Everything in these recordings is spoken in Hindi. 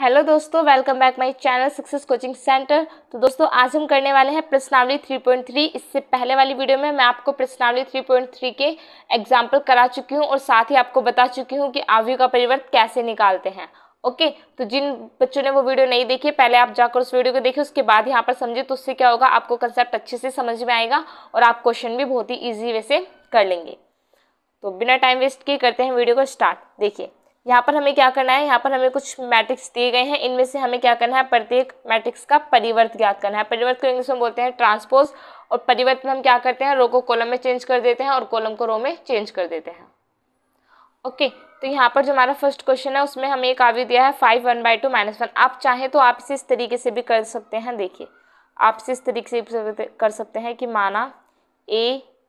हेलो दोस्तों welcome back my channel success coaching centre तो दोस्तों आज हम करने वाले हैं प्रश्नावली 3.3 इससे पहले वाली वीडियो में मैं आपको प्रश्नावली 3.3 के एग्जाम्पल करा चुकी हूँ और साथ ही आपको बता चुकी हूँ कि आवयु का परिवर्त कैसे निकालते हैं ओके तो जिन बच्चों ने वो वीडियो नहीं देखी पहले आप जाकर उस वीडियो को देखिए उसके बाद यहाँ पर समझे तो उससे क्या होगा आपको कंसेप्ट अच्छे से समझ में आएगा और आप क्वेश्चन भी बहुत ही ईजी वे से कर लेंगे तो बिना टाइम वेस्ट किए करते हैं वीडियो को स्टार्ट देखिए यहाँ पर हमें क्या करना है यहाँ पर हमें कुछ मैट्रिक्स दिए गए हैं इनमें से हमें क्या करना है प्रत्येक मैट्रिक्स का परिवर्त ज्ञात करना है परिवर्त को इंग्लिश में बोलते हैं ट्रांसपोज और परिवर्त में हम क्या करते हैं रो को कॉलम में चेंज कर देते हैं और कॉलम को रो में चेंज कर देते हैं ओके तो यहाँ पर जो हमारा फर्स्ट क्वेश्चन है उसमें हमें एक आवि दिया है five one by two minus one आप चाहें तो आप इसे इस तरीके से भी कर सकते हैं देखिए आप इसे इस तरीके से भी कर सकते हैं कि माना ए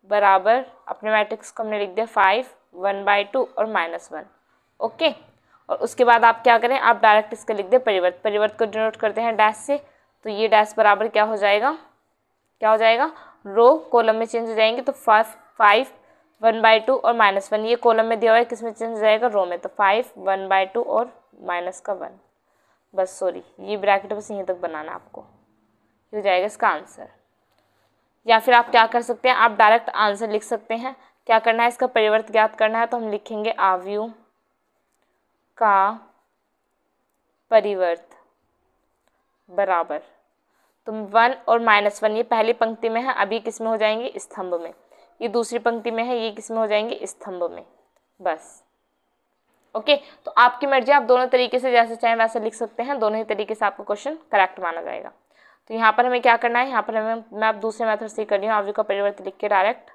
बराबर अपने मैट्रिक्स को हमने लिख दिया फाइव वन बाई टू और माइनस वन ओके और उसके बाद आप क्या करें आप डायरेक्ट इसका लिख दें परिवर्त परिवर्त को डिनोट करते हैं डैश से तो ये डैश बराबर क्या हो जाएगा क्या हो जाएगा रो कॉलम में चेंज हो जाएंगे तो five five one by two और माइनस वन ये कॉलम में दिया हुआ है किस में चेंज हो जाएगा रो में तो फाइव वन बाई टू और माइनस का वन बस सॉरी ये ब्रैकेट बस यहीं तक बनाना आपको ये हो जाएगा इसका आंसर या फिर आप क्या कर सकते हैं आप डायरेक्ट आंसर लिख सकते हैं क्या करना है इसका परिवर्त ज्ञात करना है तो हम लिखेंगे आव्यू का परिवर्त बराबर तो वन और माइनस वन ये पहली पंक्ति में है अभी किस में हो जाएंगे स्तंभ में ये दूसरी पंक्ति में है ये किस में हो जाएंगे स्तंभ में बस ओके तो आपकी मर्जी आप दोनों तरीके से जैसे चाहें वैसे लिख सकते हैं दोनों ही तरीके से आपका क्वेश्चन करेक्ट माना जाएगा तो यहाँ पर हमें क्या करना है यहाँ पर हमें मैं आप दूसरे मैथड से कर रही हूँ आव्यू का परिवर्तन लिख के डायरेक्ट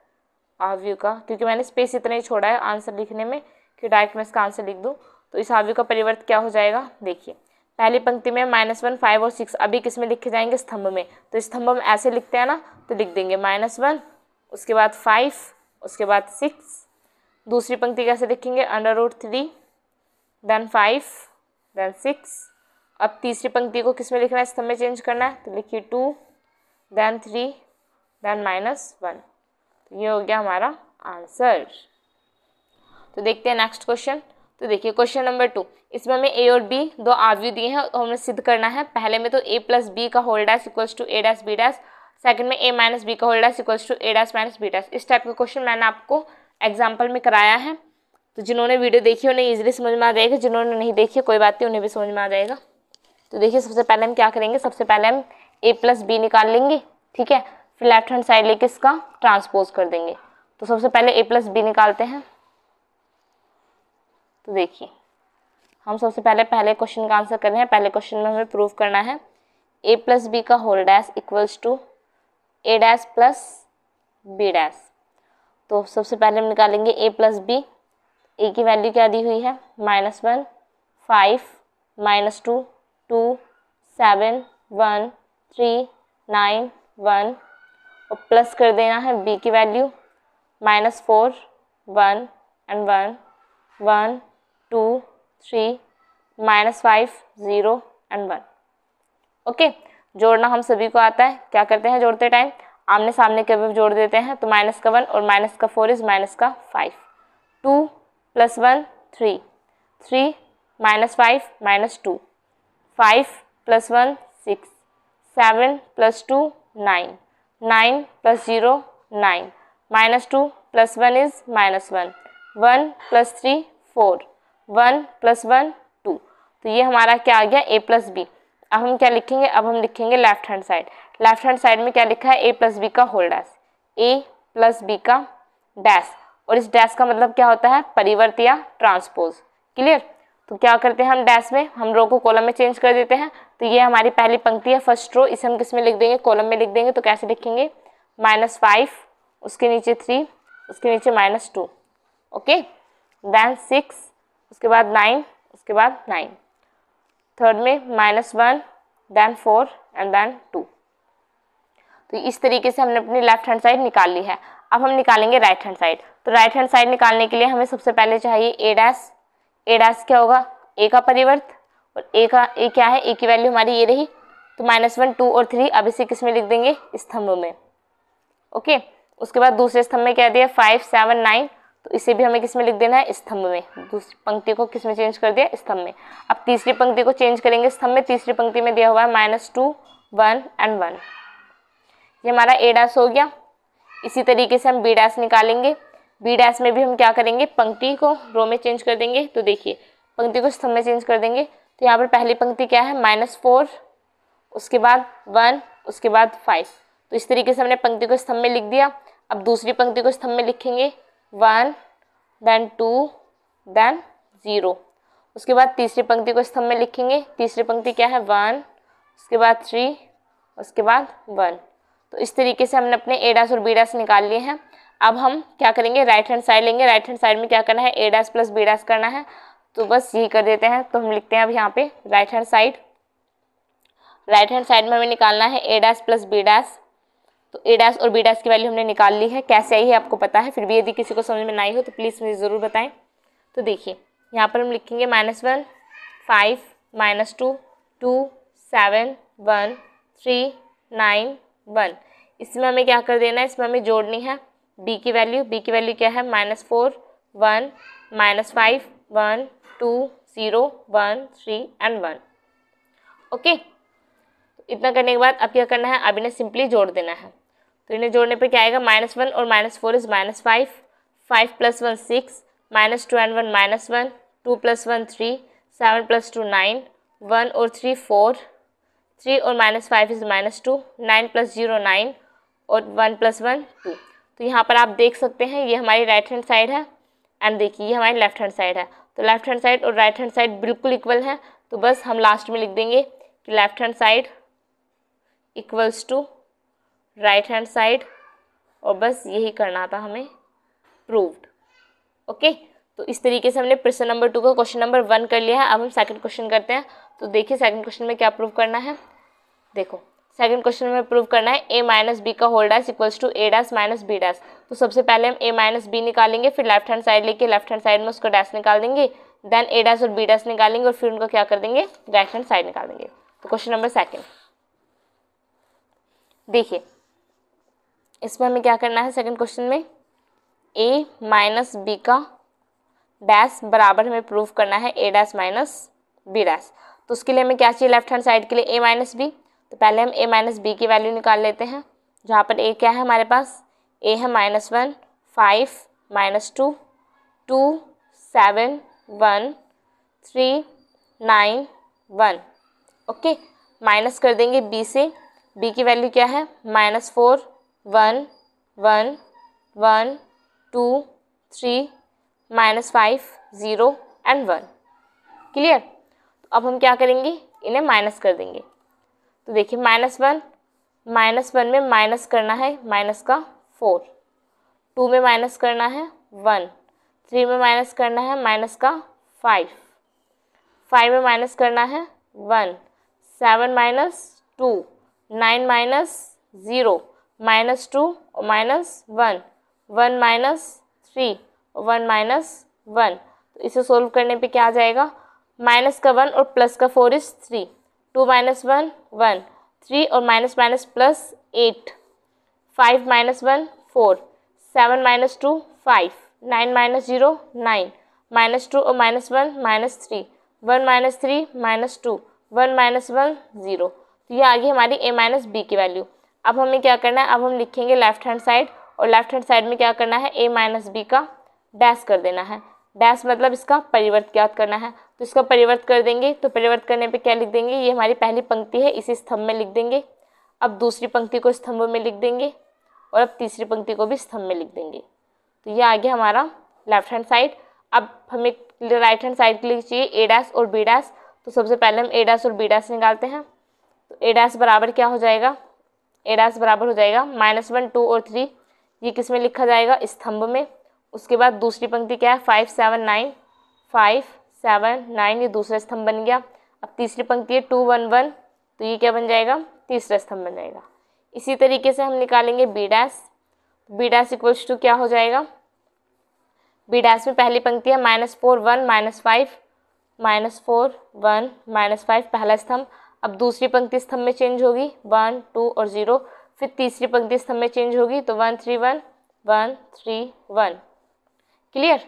आव्यू का क्योंकि मैंने स्पेस इतना ही छोड़ा है आंसर लिखने में कि डायरेक्ट मैं इसका आंसर लिख दूँ तो इस हावी का परिवर्त क्या हो जाएगा देखिए पहली पंक्ति में माइनस वन फाइव और सिक्स अभी किस में लिखे जाएंगे स्तंभ में तो स्तंभ में ऐसे लिखते हैं ना तो लिख देंगे माइनस वन उसके बाद फाइव उसके बाद सिक्स दूसरी पंक्ति कैसे लिखेंगे under root three then five then six अब तीसरी पंक्ति को किस में लिखना है स्तंभ में चेंज करना है तो लिखिए two then three then minus one ये हो गया हमारा आंसर तो देखते हैं नेक्स्ट क्वेश्चन तो देखिए क्वेश्चन नंबर टू इसमें हमें ए और बी दो आव्यु दिए हैं और तो हमें सिद्ध करना है पहले में तो ए प्लस बी का whole dash equals to A dash B dash second में ए माइनस बी का whole dash equals to A dash minus B dash इस टाइप का क्वेश्चन मैंने आपको एग्जाम्पल में कराया है तो जिन्होंने वीडियो देखी उन्हें ईजिली समझ में आ जाएगा जिन्होंने नहीं देखी कोई बात नहीं उन्हें भी समझ में आ जाएगा तो देखिए सबसे पहले हम क्या करेंगे सबसे पहले हम ए प्लस बी निकाल लेंगे ठीक है फिर लेफ्ट हैंड साइड लेके इसका ट्रांसपोज कर देंगे तो सबसे पहले ए प्लस बी निकालते हैं तो देखिए हम सबसे पहले पहले क्वेश्चन का आंसर कर रहे हैं पहले क्वेश्चन में हमें प्रूव करना है ए प्लस बी का whole dash equals to A dash plus B dash तो सबसे पहले हम निकालेंगे ए प्लस बी ए की वैल्यू क्या दी हुई है minus one five minus two two seven one three nine one और प्लस कर देना है बी की value minus four one and one one two three minus five zero and one okay जोड़ना हम सभी को आता है क्या करते हैं जोड़ते टाइम आमने सामने के अभी जोड़ देते हैं तो माइनस का वन और माइनस का फोर इज़ माइनस का five two plus one three three minus five minus two five plus one six seven plus two nine nine plus zero nine minus two plus one is minus one one plus three four one plus one two तो ये हमारा क्या आ गया ए प्लस बी अब हम क्या लिखेंगे अब हम लिखेंगे left hand side left hand side में क्या लिखा है ए प्लस बी का whole dash A plus B का डैश और इस डैश का मतलब क्या होता है परिवर्त या ट्रांसपोज क्लियर तो क्या करते हैं हम डैश में हम रो को कॉलम में चेंज कर देते हैं तो ये हमारी पहली पंक्ति है फर्स्ट रो इसे हम किस में लिख देंगे कॉलम में लिख देंगे तो कैसे लिखेंगे माइनस फाइव उसके नीचे थ्री उसके नीचे minus two okay then six उसके बाद नाइन उसके बाद नाइन थर्ड में minus one then four and then two तो इस तरीके से हमने अपनी लेफ्ट हैंड साइड निकाल ली है अब हम निकालेंगे राइट हैंड साइड तो राइट हैंड साइड निकालने के लिए हमें सबसे पहले चाहिए ए डैस ए डैस क्या होगा ए का परिवर्त और ए का ए क्या है ए की वैल्यू हमारी ये रही तो माइनस वन टू और थ्री अब इसे किस में लिख देंगे स्तंभ में ओके उसके बाद दूसरे स्तंभ में क्या दिया फाइव सेवन नाइन तो इसे भी हमें किस में लिख देना है स्तंभ में दूसरी पंक्ति को किस में चेंज कर दिया स्तंभ में अब तीसरी पंक्ति को चेंज करेंगे स्तंभ में तीसरी पंक्ति में दिया हुआ है minus two one and one ये हमारा ए डैश हो गया इसी तरीके से हम बी डैश निकालेंगे बी डैश में भी हम क्या करेंगे पंक्ति को रो में चेंज कर देंगे तो देखिए पंक्ति को स्तंभ में चेंज कर देंगे तो यहाँ पर पहली पंक्ति क्या है माइनस फोर उसके बाद वन उसके बाद फाइव तो इस तरीके से हमने पंक्ति को स्तंभ में लिख दिया अब दूसरी पंक्ति को स्तंभ में लिखेंगे one then two then zero उसके बाद तीसरी पंक्ति को स्तंभ में लिखेंगे तीसरी पंक्ति क्या है वन उसके बाद थ्री उसके बाद वन तो इस तरीके से हमने अपने एडास और बी निकाल लिए हैं अब हम क्या करेंगे राइट हैंड साइड लेंगे राइट हैंड साइड में क्या करना है एडास प्लस बी करना है तो बस यही कर देते हैं तो हम लिखते हैं अब यहाँ पे right hand side right hand side में हमें निकालना है एडास प्लस बी तो ए डैश और बी डैश की वैल्यू हमने निकाल ली है कैसे आई है आपको पता है फिर भी यदि किसी को समझ में ना आई हो तो प्लीज़ मुझे ज़रूर बताएं तो देखिए यहाँ पर हम लिखेंगे minus one five minus two two seven one three nine one इसमें हमें क्या कर देना है इसमें हमें जोड़नी है बी की वैल्यू बी की वैल्यू क्या है minus four one minus five one two zero one three and one okay इतना करने के बाद अब क्या करना है अब इन्हें सिंपली जोड़ देना है तो इन्हें जोड़ने पर क्या आएगा माइनस वन और minus four is minus five five plus one six minus two and one minus one two plus one three seven plus two nine one और थ्री फोर थ्री और minus five is minus two nine plus zero nine और वन प्लस वन टू तो यहाँ पर आप देख सकते हैं ये हमारी राइट हैंड साइड है एंड देखिए ये हमारी लेफ्ट हैंड साइड है तो लेफ्ट हैंड साइड और राइट हैंड साइड बिल्कुल इक्वल है तो बस हम लास्ट में लिख देंगे कि left hand side equals to right hand side और बस यही करना था हमें प्रूव्ड ओके तो इस तरीके से हमने प्रश्न नंबर टू का क्वेश्चन नंबर वन कर लिया है अब हम सेकंड क्वेश्चन करते हैं तो देखिए सेकंड क्वेश्चन में क्या प्रूव करना है देखो सेकंड क्वेश्चन में प्रूव करना है ए माइनस बी का whole dash equals to A dash minus B dash तो सबसे पहले हम ए माइनस बी निकालेंगे फिर लेफ्ट हैंड साइड लेके लेफ्ट हैंड साइड में उसको डैस निकाल देंगे देन ए डैस और बी डैस निकालेंगे और फिर उनका क्या कर देंगे राइट हैंड साइड निकाल देंगे तो क्वेश्चन नंबर सेकेंड देखिए इसमें हमें क्या करना है सेकंड क्वेश्चन में ए माइनस बी का डैश बराबर हमें प्रूव करना है A dash minus B dash तो उसके लिए हमें क्या चाहिए लेफ्ट हैंड साइड के लिए ए माइनस बी तो पहले हम ए माइनस बी की वैल्यू निकाल लेते हैं जहाँ पर ए क्या है हमारे पास ए है minus one five minus two two seven one three nine one okay minus कर देंगे बी से बी की वैल्यू क्या है minus four one one one two three minus five zero and one clear तो अब हम क्या करेंगे इन्हें माइनस कर देंगे तो देखिए माइनस वन माइनस वन में माइनस करना है माइनस का फोर टू में माइनस करना है वन थ्री में माइनस करना है माइनस का फाइव फाइव में माइनस करना है one seven minus two nine minus zero minus two और minus one one minus three और वन माइनस वन तो इसे सोल्व करने पे क्या आ जाएगा माइनस का वन और प्लस का four is three two minus one one three और minus minus plus eight five minus one four seven minus two five nine minus zero nine minus two और minus one minus three one minus three minus two one minus one zero तो ये आ गई हमारी ए माइनस बी की वैल्यू अब हमें क्या करना है अब हम लिखेंगे लेफ्ट हैंड साइड और लेफ्ट हैंड साइड में क्या करना है ए माइनस बी का डैश कर देना है डैश मतलब इसका परिवर्त ज्ञात करना है तो इसका परिवर्त कर देंगे तो परिवर्त करने पे क्या लिख देंगे ये हमारी पहली पंक्ति है इसी स्तंभ में लिख देंगे अब दूसरी पंक्ति को स्तंभ में लिख देंगे और अब तीसरी पंक्ति को भी स्तंभ में लिख देंगे तो ये आ गया हमारा लेफ्ट हैंड साइड अब हमें राइट हैंड साइड के लिए चाहिए ए डैस और बी डैस तो सबसे पहले हम ए डैस और बी डैस निकालते हैं तो ए डैस बराबर क्या हो जाएगा एडास बराबर हो जाएगा माइनस वन टू और थ्री ये किस में लिखा जाएगा स्तंभ में उसके बाद दूसरी पंक्ति क्या है five seven nine five seven nine ये दूसरा स्तंभ बन गया अब तीसरी पंक्ति है टू वन वन तो ये क्या बन जाएगा तीसरा स्तंभ बन जाएगा इसी तरीके से हम निकालेंगे B dash B dash equals to क्या हो जाएगा बी डैश में पहली पंक्ति है minus four one minus five minus four one minus five पहला स्तंभ अब दूसरी पंक्ति स्तंभ में चेंज होगी वन टू और ज़ीरो फिर तीसरी पंक्ति स्तंभ में चेंज होगी तो one three one one three one clear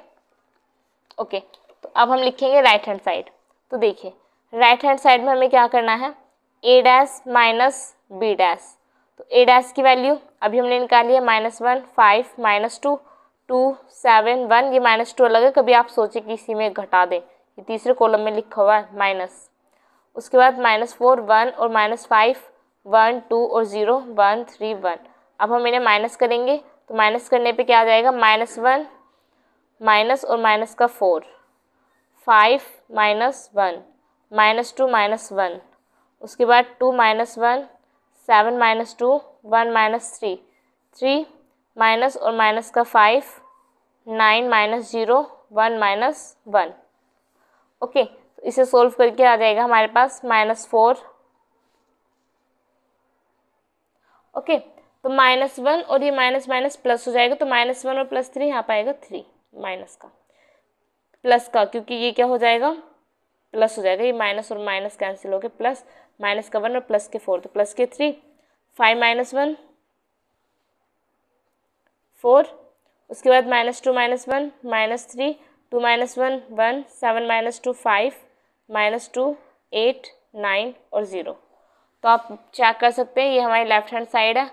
okay तो अब हम लिखेंगे राइट हैंड साइड तो देखिए राइट हैंड साइड में हमें क्या करना है A dash minus B dash तो ए डैश की वैल्यू अभी हमने निकाली है minus one five minus two two seven one ये माइनस टू अलग है कभी आप सोचें कि इसी में घटा दें ये तीसरे कॉलम में लिखा हुआ है माइनस उसके बाद माइनस फोर वन और माइनस फाइव वन टू और ज़ीरो वन थ्री वन अब हम इन्हें माइनस करेंगे तो माइनस करने पे क्या आ जाएगा माइनस वन माइनस और माइनस का four five minus one minus two minus one उसके बाद two minus one seven minus two one minus three three minus और माइनस का five nine minus zero one minus one okay इसे सोल्व करके आ जाएगा हमारे पास माइनस फोर ओके तो माइनस वन और ये माइनस माइनस प्लस हो जाएगा तो माइनस वन और प्लस थ्री यहाँ पाएगा थ्री माइनस का प्लस का क्योंकि ये क्या हो जाएगा प्लस हो जाएगा ये माइनस और माइनस कैंसिल हो गए प्लस माइनस का वन और प्लस के फोर तो प्लस के three five minus one four उसके बाद minus two minus one minus three two minus one one seven minus two five minus two eight nine और ज़ीरो तो आप चेक कर सकते हैं ये हमारी लेफ्ट हैंड साइड है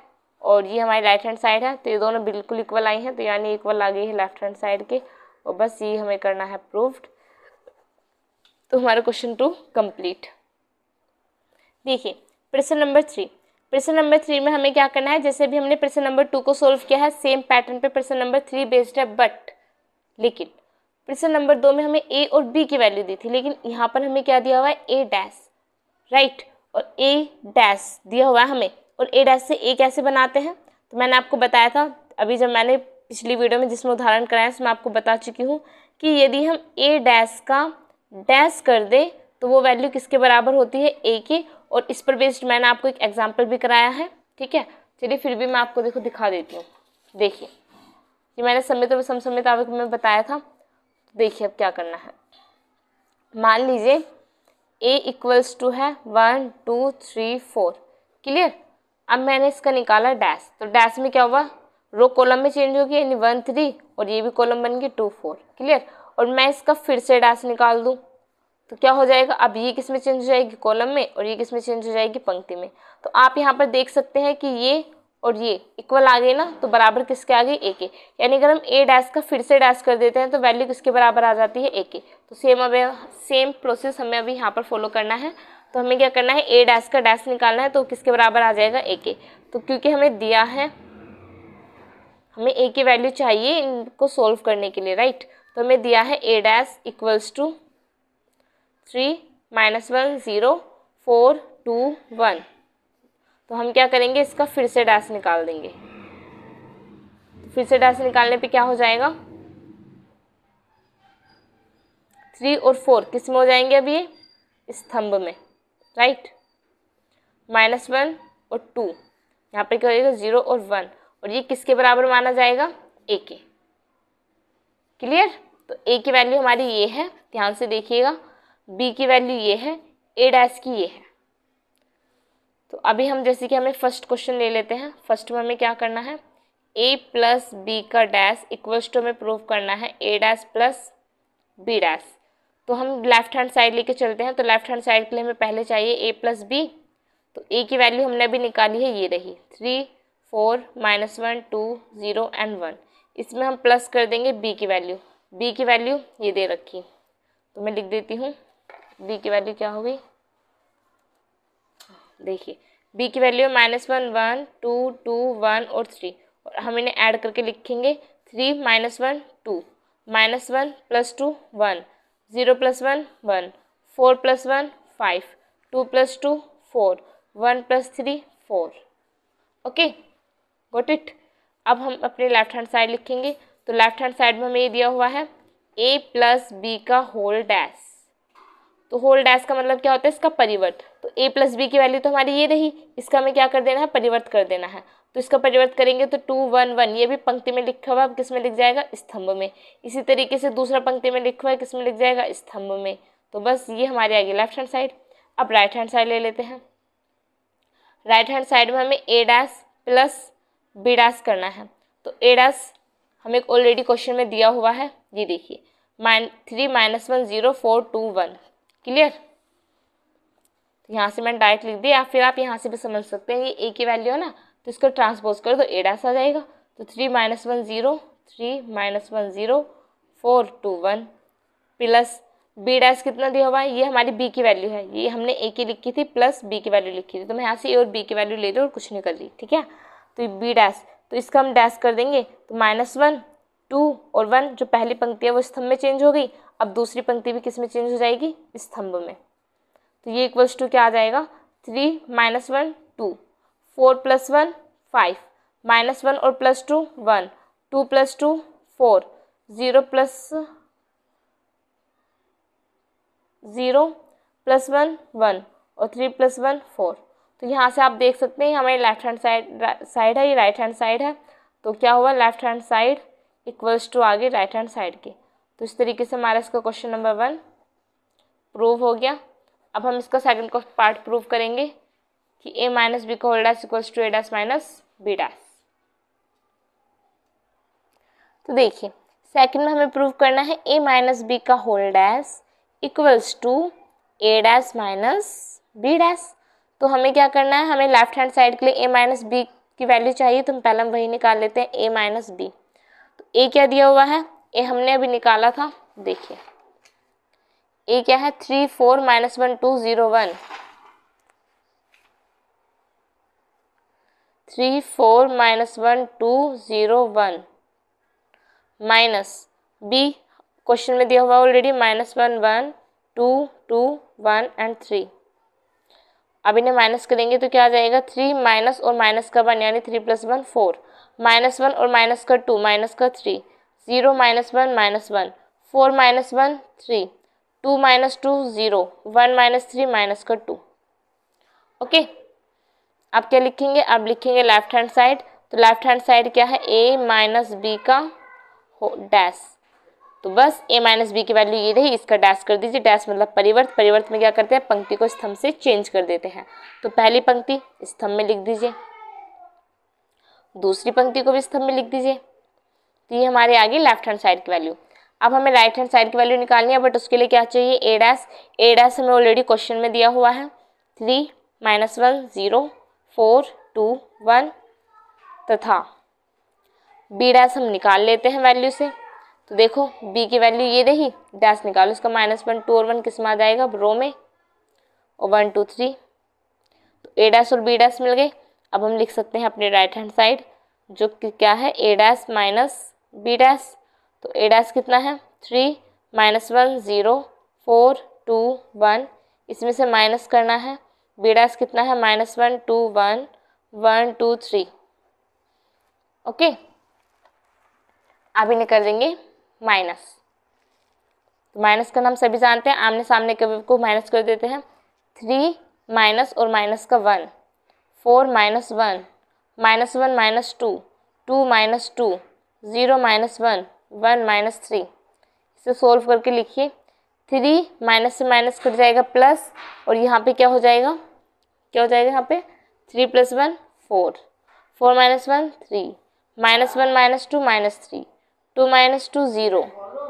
और ये हमारी राइट हैंड साइड है तो ये दोनों बिल्कुल इक्वल आई हैं तो यानी इक्वल आ गई है लेफ्ट हैंड साइड के और बस ये हमें करना है प्रूव्ड तो हमारा क्वेश्चन टू कंप्लीट देखिए प्रश्न नंबर थ्री प्रश्न नंबर थ्री में हमें क्या करना है जैसे भी हमने प्रश्न नंबर टू को सोल्व किया है सेम पैटर्न पे प्रश्न नंबर थ्री बेस्ड है बट लेकिन प्रश्न नंबर दो में हमें ए और बी की वैल्यू दी थी लेकिन यहाँ पर हमें क्या दिया हुआ है ए डैश राइट और ए डैश दिया हुआ है हमें और ए डैश से ए कैसे बनाते हैं तो मैंने आपको बताया था अभी जब मैंने पिछली वीडियो में जिसमें उदाहरण कराया उसमें आपको बता चुकी हूँ कि यदि हम ए डैश का डैश कर दें तो वो वैल्यू किसके बराबर होती है ए के और इस पर बेस्ड मैंने आपको एक एग्जाम्पल भी कराया है ठीक है चलिए फिर भी मैं आपको देखो दिखा देती हूँ देखिए कि मैंने समय तो समय समित में बताया था देखिए अब क्या करना है मान लीजिए ए इक्वल्स टू है one two three four clear अब मैंने इसका निकाला डैश तो डैश में क्या हुआ रो कॉलम में चेंज होगी यानी वन थ्री और ये भी कॉलम बन गई टू फोर क्लियर और मैं इसका फिर से डैश निकाल दूँ तो क्या हो जाएगा अब ये किस में चेंज हो जाएगी कॉलम में और ये किस में चेंज हो जाएगी पंक्ति में तो आप यहाँ पर देख सकते हैं कि ये और ये इक्वल आ गई ना तो बराबर किसके आ गए ए के यानी अगर हम ए डैश का फिर से डैश कर देते हैं तो वैल्यू किसके बराबर आ जाती है ए के तो सेम अब सेम प्रोसेस हमें अभी यहाँ पर फॉलो करना है तो हमें क्या करना है ए डैश का डैश निकालना है तो किसके बराबर आ जाएगा ए के तो क्योंकि हमें दिया है हमें ए की वैल्यू चाहिए इनको सोल्व करने के लिए राइट तो हमें दिया है A dash equals to three minus one zero four two one तो हम क्या करेंगे इसका फिर से डैश निकाल देंगे तो फिर से डैश निकालने पे क्या हो जाएगा थ्री और फोर किस में हो जाएंगे अब ये स्तंभ में राइट माइनस वन और टू यहाँ पर क्या हो जाएगा ज़ीरो और वन और ये किसके बराबर माना जाएगा ए के क्लियर तो ए की वैल्यू हमारी ये है ध्यान से देखिएगा बी की वैल्यू ये है ए डैश की ये है तो अभी हम जैसे कि हमें फर्स्ट क्वेश्चन ले लेते हैं फर्स्ट में हमें क्या करना है ए प्लस बी का डैश इक्वल्स टू हमें प्रूव करना है A dash plus B dash तो हम लेफ्ट हैंड साइड लेके चलते हैं तो लेफ्ट हैंड साइड के लिए हमें पहले चाहिए ए प्लस बी तो ए की वैल्यू हमने अभी निकाली है ये रही three four minus one two zero and one इसमें हम प्लस कर देंगे बी की वैल्यू बी की वैल्यू ये दे रखी तो मैं लिख देती हूँ बी की वैल्यू क्या हो गई देखिए बी की value minus one one two two one और थ्री और हम इन्हें ऐड करके लिखेंगे three minus one two minus one plus two one zero plus one one four plus one five two plus two four one plus three four okay got it अब हम अपने लेफ्ट हैंड साइड लिखेंगे तो लेफ्ट हैंड साइड में हमें ये दिया हुआ है ए प्लस बी का होल डैश तो होल डैश का मतलब क्या होता है इसका परिवर्त तो ए प्लस बी की वैल्यू तो हमारी ये रही इसका हमें क्या कर देना है परिवर्त कर देना है तो इसका परिवर्त करेंगे तो टू वन वन ये भी पंक्ति में लिखा हुआ है किस में लिख जाएगा स्तंभ में इसी तरीके से दूसरा पंक्ति में लिखा हुआ है किस में लिख जाएगा स्तंभ में तो बस ये हमारे आगे लेफ्ट हैंड साइड अब राइट हैंड साइड ले लेते हैं राइट हैंड साइड में हमें A dash plus B dash करना है तो ए डैश हमें ऑलरेडी क्वेश्चन में दिया हुआ है ये देखिए minus three minus one zero four two one clear तो यहाँ से मैंने डायरेक्ट लिख दिया फिर आप यहाँ से भी समझ सकते हैं ये ए की वैल्यू है ना तो इसको ट्रांसपोज करो तो डैस आ जाएगा तो three minus one zero three minus one zero four two one plus B dash कितना दिया हुआ है ये हमारी बी की वैल्यू है ये हमने ए की लिखी थी प्लस बी की वैल्यू लिखी थी तो मैं यहाँ से ए और बी की वैल्यू ले रही हूँ और कुछ नहीं कर रही ठीक है तो बी डैस तो इसका हम डैस कर देंगे तो माइनस वन टू और वन जो पहली पंक्ति है वो स्तंभ में चेंज हो गई अब दूसरी पंक्ति भी किस में चेंज हो जाएगी स्तंभ में तो ये इक्वल्स टू क्या आ जाएगा three minus one two four plus one five minus one और plus two one two plus two four zero plus zero plus one one और थ्री प्लस वन फोर तो यहाँ से आप देख सकते हैं हमारी लेफ्ट हैंड साइड साइड है ये राइट हैंड साइड है तो क्या हुआ left hand side equals to आगे राइट हैंड साइड के तो इस तरीके से हमारा इसका क्वेश्चन नंबर वन प्रूव हो गया अब हम इसका सेकंड पार्ट प्रूव करेंगे कि ए माइनस बी का whole dash equals to A dash minus B dash तो देखिए सेकंड में हमें प्रूव करना है ए माइनस बी का whole dash equals to A dash minus B dash तो हमें क्या करना है हमें लेफ्ट हैंड साइड के लिए ए माइनस बी की वैल्यू चाहिए तो हम पहले हम वही निकाल लेते हैं ए माइनस बी तो ए क्या दिया हुआ है ए हमने अभी निकाला था देखिए ए क्या है three four minus one two zero one three four minus one two zero one minus B question में दिया हुआ already minus one one two two one and three अब इन्हें माइनस करेंगे तो क्या आ जाएगा थ्री माइनस और माइनस का वन यानी three plus one four minus one और माइनस का टू माइनस का three zero minus one minus one four minus one three two minus two zero one minus three minus का टू ओके आप क्या लिखेंगे आप लिखेंगे लेफ्ट हैंड साइड तो लेफ्ट हैंड साइड क्या है ए माइनस बी का डैश तो बस ए माइनस बी की वैल्यू ये रही इसका डैश कर दीजिए डैश मतलब परिवर्त परिवर्त में क्या करते हैं पंक्ति को स्तंभ से चेंज कर देते हैं तो पहली पंक्ति स्तंभ में लिख दीजिए दूसरी पंक्ति को भी स्तंभ में लिख दीजिए तो ये हमारे आगे लेफ्ट हैंड साइड की वैल्यू अब हमें राइट हैंड साइड की वैल्यू निकालनी है बट उसके लिए क्या चाहिए ए डैश ए डैश हमें ऑलरेडी क्वेश्चन में दिया हुआ है three minus one zero four two one तथा बी डैश हम निकाल लेते हैं वैल्यू से तो देखो बी की वैल्यू ये रही डैस निकालो इसका माइनस वन टू और वन किस में आ जाएगा रो में और वन टू थ्री तो ए डैस और बी डैस मिल गए अब हम लिख सकते हैं अपने राइट हैंड साइड जो कि क्या है A dash minus B dash तो ए डैस कितना है three minus one zero four two one इसमें से माइनस करना है बी डैस कितना है minus one two one one two three okay अभी निकल देंगे माइनस तो माइनस का नाम सभी जानते हैं आमने सामने के को माइनस कर देते हैं थ्री माइनस और माइनस का one four minus one minus one minus two two minus two zero minus one one minus three इसे सोल्व करके लिखिए थ्री माइनस से माइनस कट जाएगा प्लस और यहाँ पे क्या हो जाएगा क्या हो जाएगा यहाँ पे three plus one four four minus one three minus one minus two minus three two minus two zero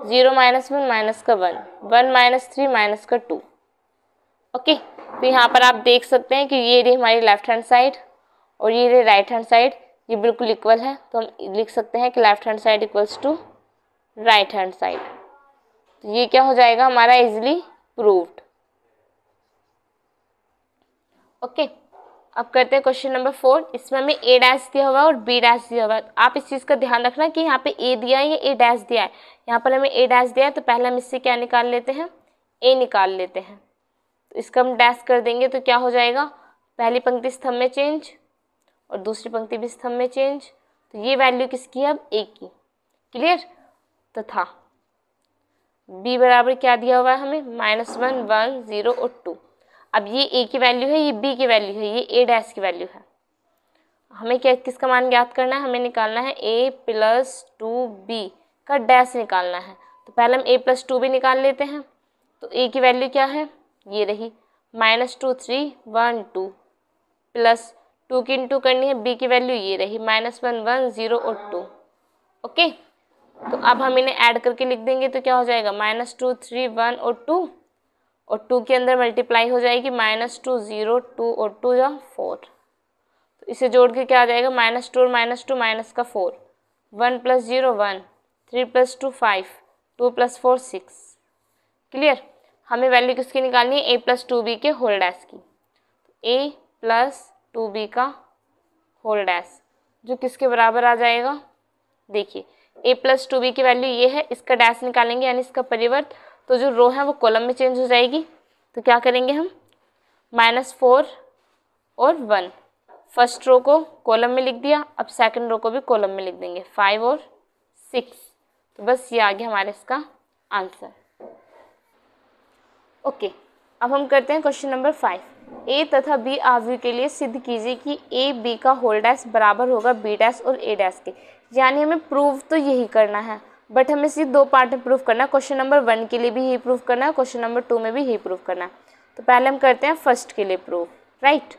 zero minus one minus का one one minus three minus का टू ओके तो यहाँ पर आप देख सकते हैं कि ये रही हमारी लेफ्ट हैंड साइड और ये रही राइट हैंड साइड ये बिल्कुल इक्वल है तो हम लिख सकते हैं कि left hand side equals to right hand side तो ये क्या हो जाएगा हमारा इजिली प्रूव्ड ओके okay. अब करते हैं क्वेश्चन नंबर फोर इसमें हमें ए डैश दिया हुआ है और बी डैश दिया हुआ है आप इस चीज़ का ध्यान रखना कि यहाँ पे ए दिया है या ए डैश दिया है यहाँ पर हमें ए डैश दिया है तो पहले हम इससे क्या निकाल लेते हैं ए निकाल लेते हैं तो इसका हम डैश कर देंगे तो क्या हो जाएगा पहली पंक्ति स्तंभ में चेंज और दूसरी पंक्ति भी स्तंभ में चेंज तो ये वैल्यू किसकी है अब ए की क्लियर तो था बी बराबर क्या दिया हुआ है हमें माइनस वन वन ज़ीरो और टू अब ये ए की वैल्यू है ये बी की वैल्यू है ये ए डैस की वैल्यू है हमें क्या किसका मान ज्ञात करना है हमें निकालना है ए प्लस टू बी का डैस निकालना है तो पहले हम ए प्लस टू बी निकाल लेते हैं तो ए की वैल्यू क्या है ये रही minus two three one two plus two की इंटू करनी है बी की वैल्यू ये रही माइनस वन वन ज़ीरो और टू ओके तो अब हम इन्हें ऐड करके लिख देंगे तो क्या हो जाएगा माइनस टू थ्री वन और टू और टू के अंदर मल्टीप्लाई हो जाएगी माइनस टू ज़ीरो टू और टू या फोर तो इसे जोड़ के क्या आ जाएगा माइनस टू और माइनस टू माइनस का four one plus zero one three plus two five two plus four six clear हमें वैल्यू किसकी निकालनी है ए प्लस टू बी के होल डैश की ए प्लस टू बी का होल डैश जो किसके बराबर आ जाएगा देखिए ए प्लस टू बी की वैल्यू ये है इसका डैश निकालेंगे यानी इसका परिवर्त तो जो रो है वो कॉलम में चेंज हो जाएगी तो क्या करेंगे हम माइनस फोर और वन फर्स्ट रो को कॉलम में लिख दिया अब सेकंड रो को भी कॉलम में लिख देंगे फाइव और सिक्स तो बस ये आ गया हमारे इसका आंसर ओके अब हम करते हैं क्वेश्चन नंबर फाइव ए तथा बी आव्यू के लिए सिद्ध कीजिए कि ए बी का होल डैश बराबर होगा बी डैश और ए डैश के यानी हमें प्रूव तो यही करना है बट हमें सिर्फ दो पार्ट में प्रूफ करना क्वेश्चन नंबर वन के लिए भी यही प्रूफ करना है क्वेश्चन नंबर टू में भी यही प्रूफ करना है तो पहले हम करते हैं फर्स्ट के लिए प्रूफ राइट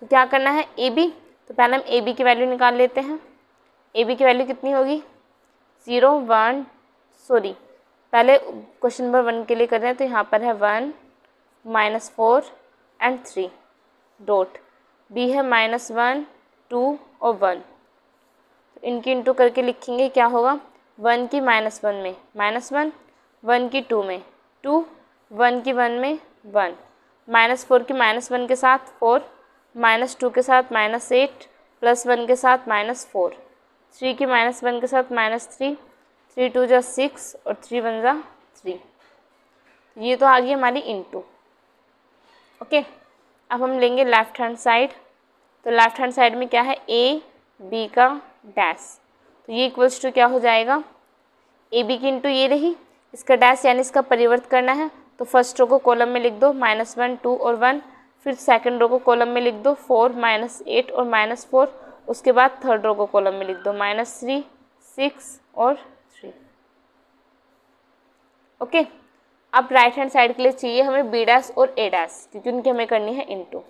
तो क्या करना है ए बी तो पहले हम ए बी की वैल्यू निकाल लेते हैं ए बी की वैल्यू कितनी होगी ज़ीरो वन सॉरी पहले क्वेश्चन नंबर वन के लिए कर रहे हैं तो यहाँ पर है one minus four and three dot B है माइनस वन टू और वन तो इनकी इंटू करके लिखेंगे क्या होगा वन की माइनस वन में माइनस वन वन की टू में टू वन की वन में वन माइनस फोर की माइनस वन के साथ फोर माइनस टू के साथ माइनस एट प्लस वन के साथ माइनस फोर थ्री की माइनस वन के साथ माइनस थ्री थ्री टू जो सिक्स और थ्री वन जो थ्री ये तो आ गई हमारी इनटू ओके अब हम लेंगे लेफ़्ट हैंड साइड तो लेफ़्ट हैंड साइड में क्या है ए बी का डैश तो ये इक्वल्स टू क्या हो जाएगा ए बी की इंटू ये रही इसका डैश यानी इसका परिवर्त करना है तो फर्स्ट रो को कॉलम में लिख दो माइनस वन टू और वन फिर सेकेंड रो को कॉलम में लिख दो फोर माइनस एट और माइनस फोर उसके बाद थर्ड रो को कॉलम में लिख दो माइनस थ्री सिक्स और थ्री ओके अब राइट हैंड साइड के लिए चाहिए हमें बी डैस और ए डैस क्योंकि उनकी हमें करनी है इंटू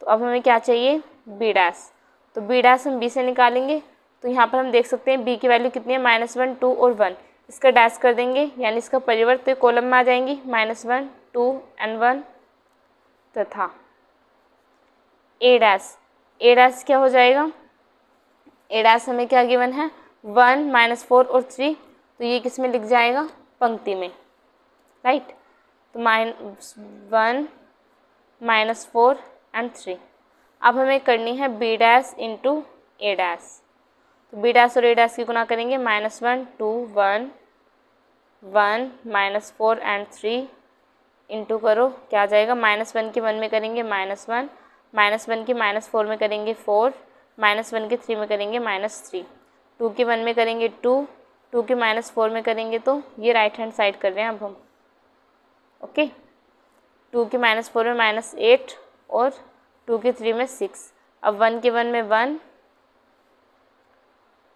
तो अब हमें क्या चाहिए बी डैस तो बी डैस हम बी से निकालेंगे तो यहाँ पर हम देख सकते हैं बी की वैल्यू कितनी है माइनस वन टू और वन इसका डैश कर देंगे यानी इसका परिवर्तित कॉलम में आ जाएंगी minus one two and one तथा ए डैश ए डैश क्या हो जाएगा ए डैश हमें क्या गिवन है वन माइनस फोर और थ्री तो ये किस में लिख जाएगा पंक्ति में राइट तो minus one minus four and three अब हमें करनी है B dash into A dash तो बी डैश और ए डैश की गुना करेंगे minus one two one one minus four and three into करो क्या आ जाएगा माइनस वन के वन में करेंगे माइनस वन माइनस वन के माइनस फोर में करेंगे फोर माइनस वन के थ्री में करेंगे माइनस थ्री टू के वन में करेंगे टू टू के माइनस फोर में करेंगे तो ये राइट हैंड साइड कर रहे हैं अब हम ओके टू के माइनस फोर में माइनस एट और टू के थ्री में सिक्स अब वन के वन में वन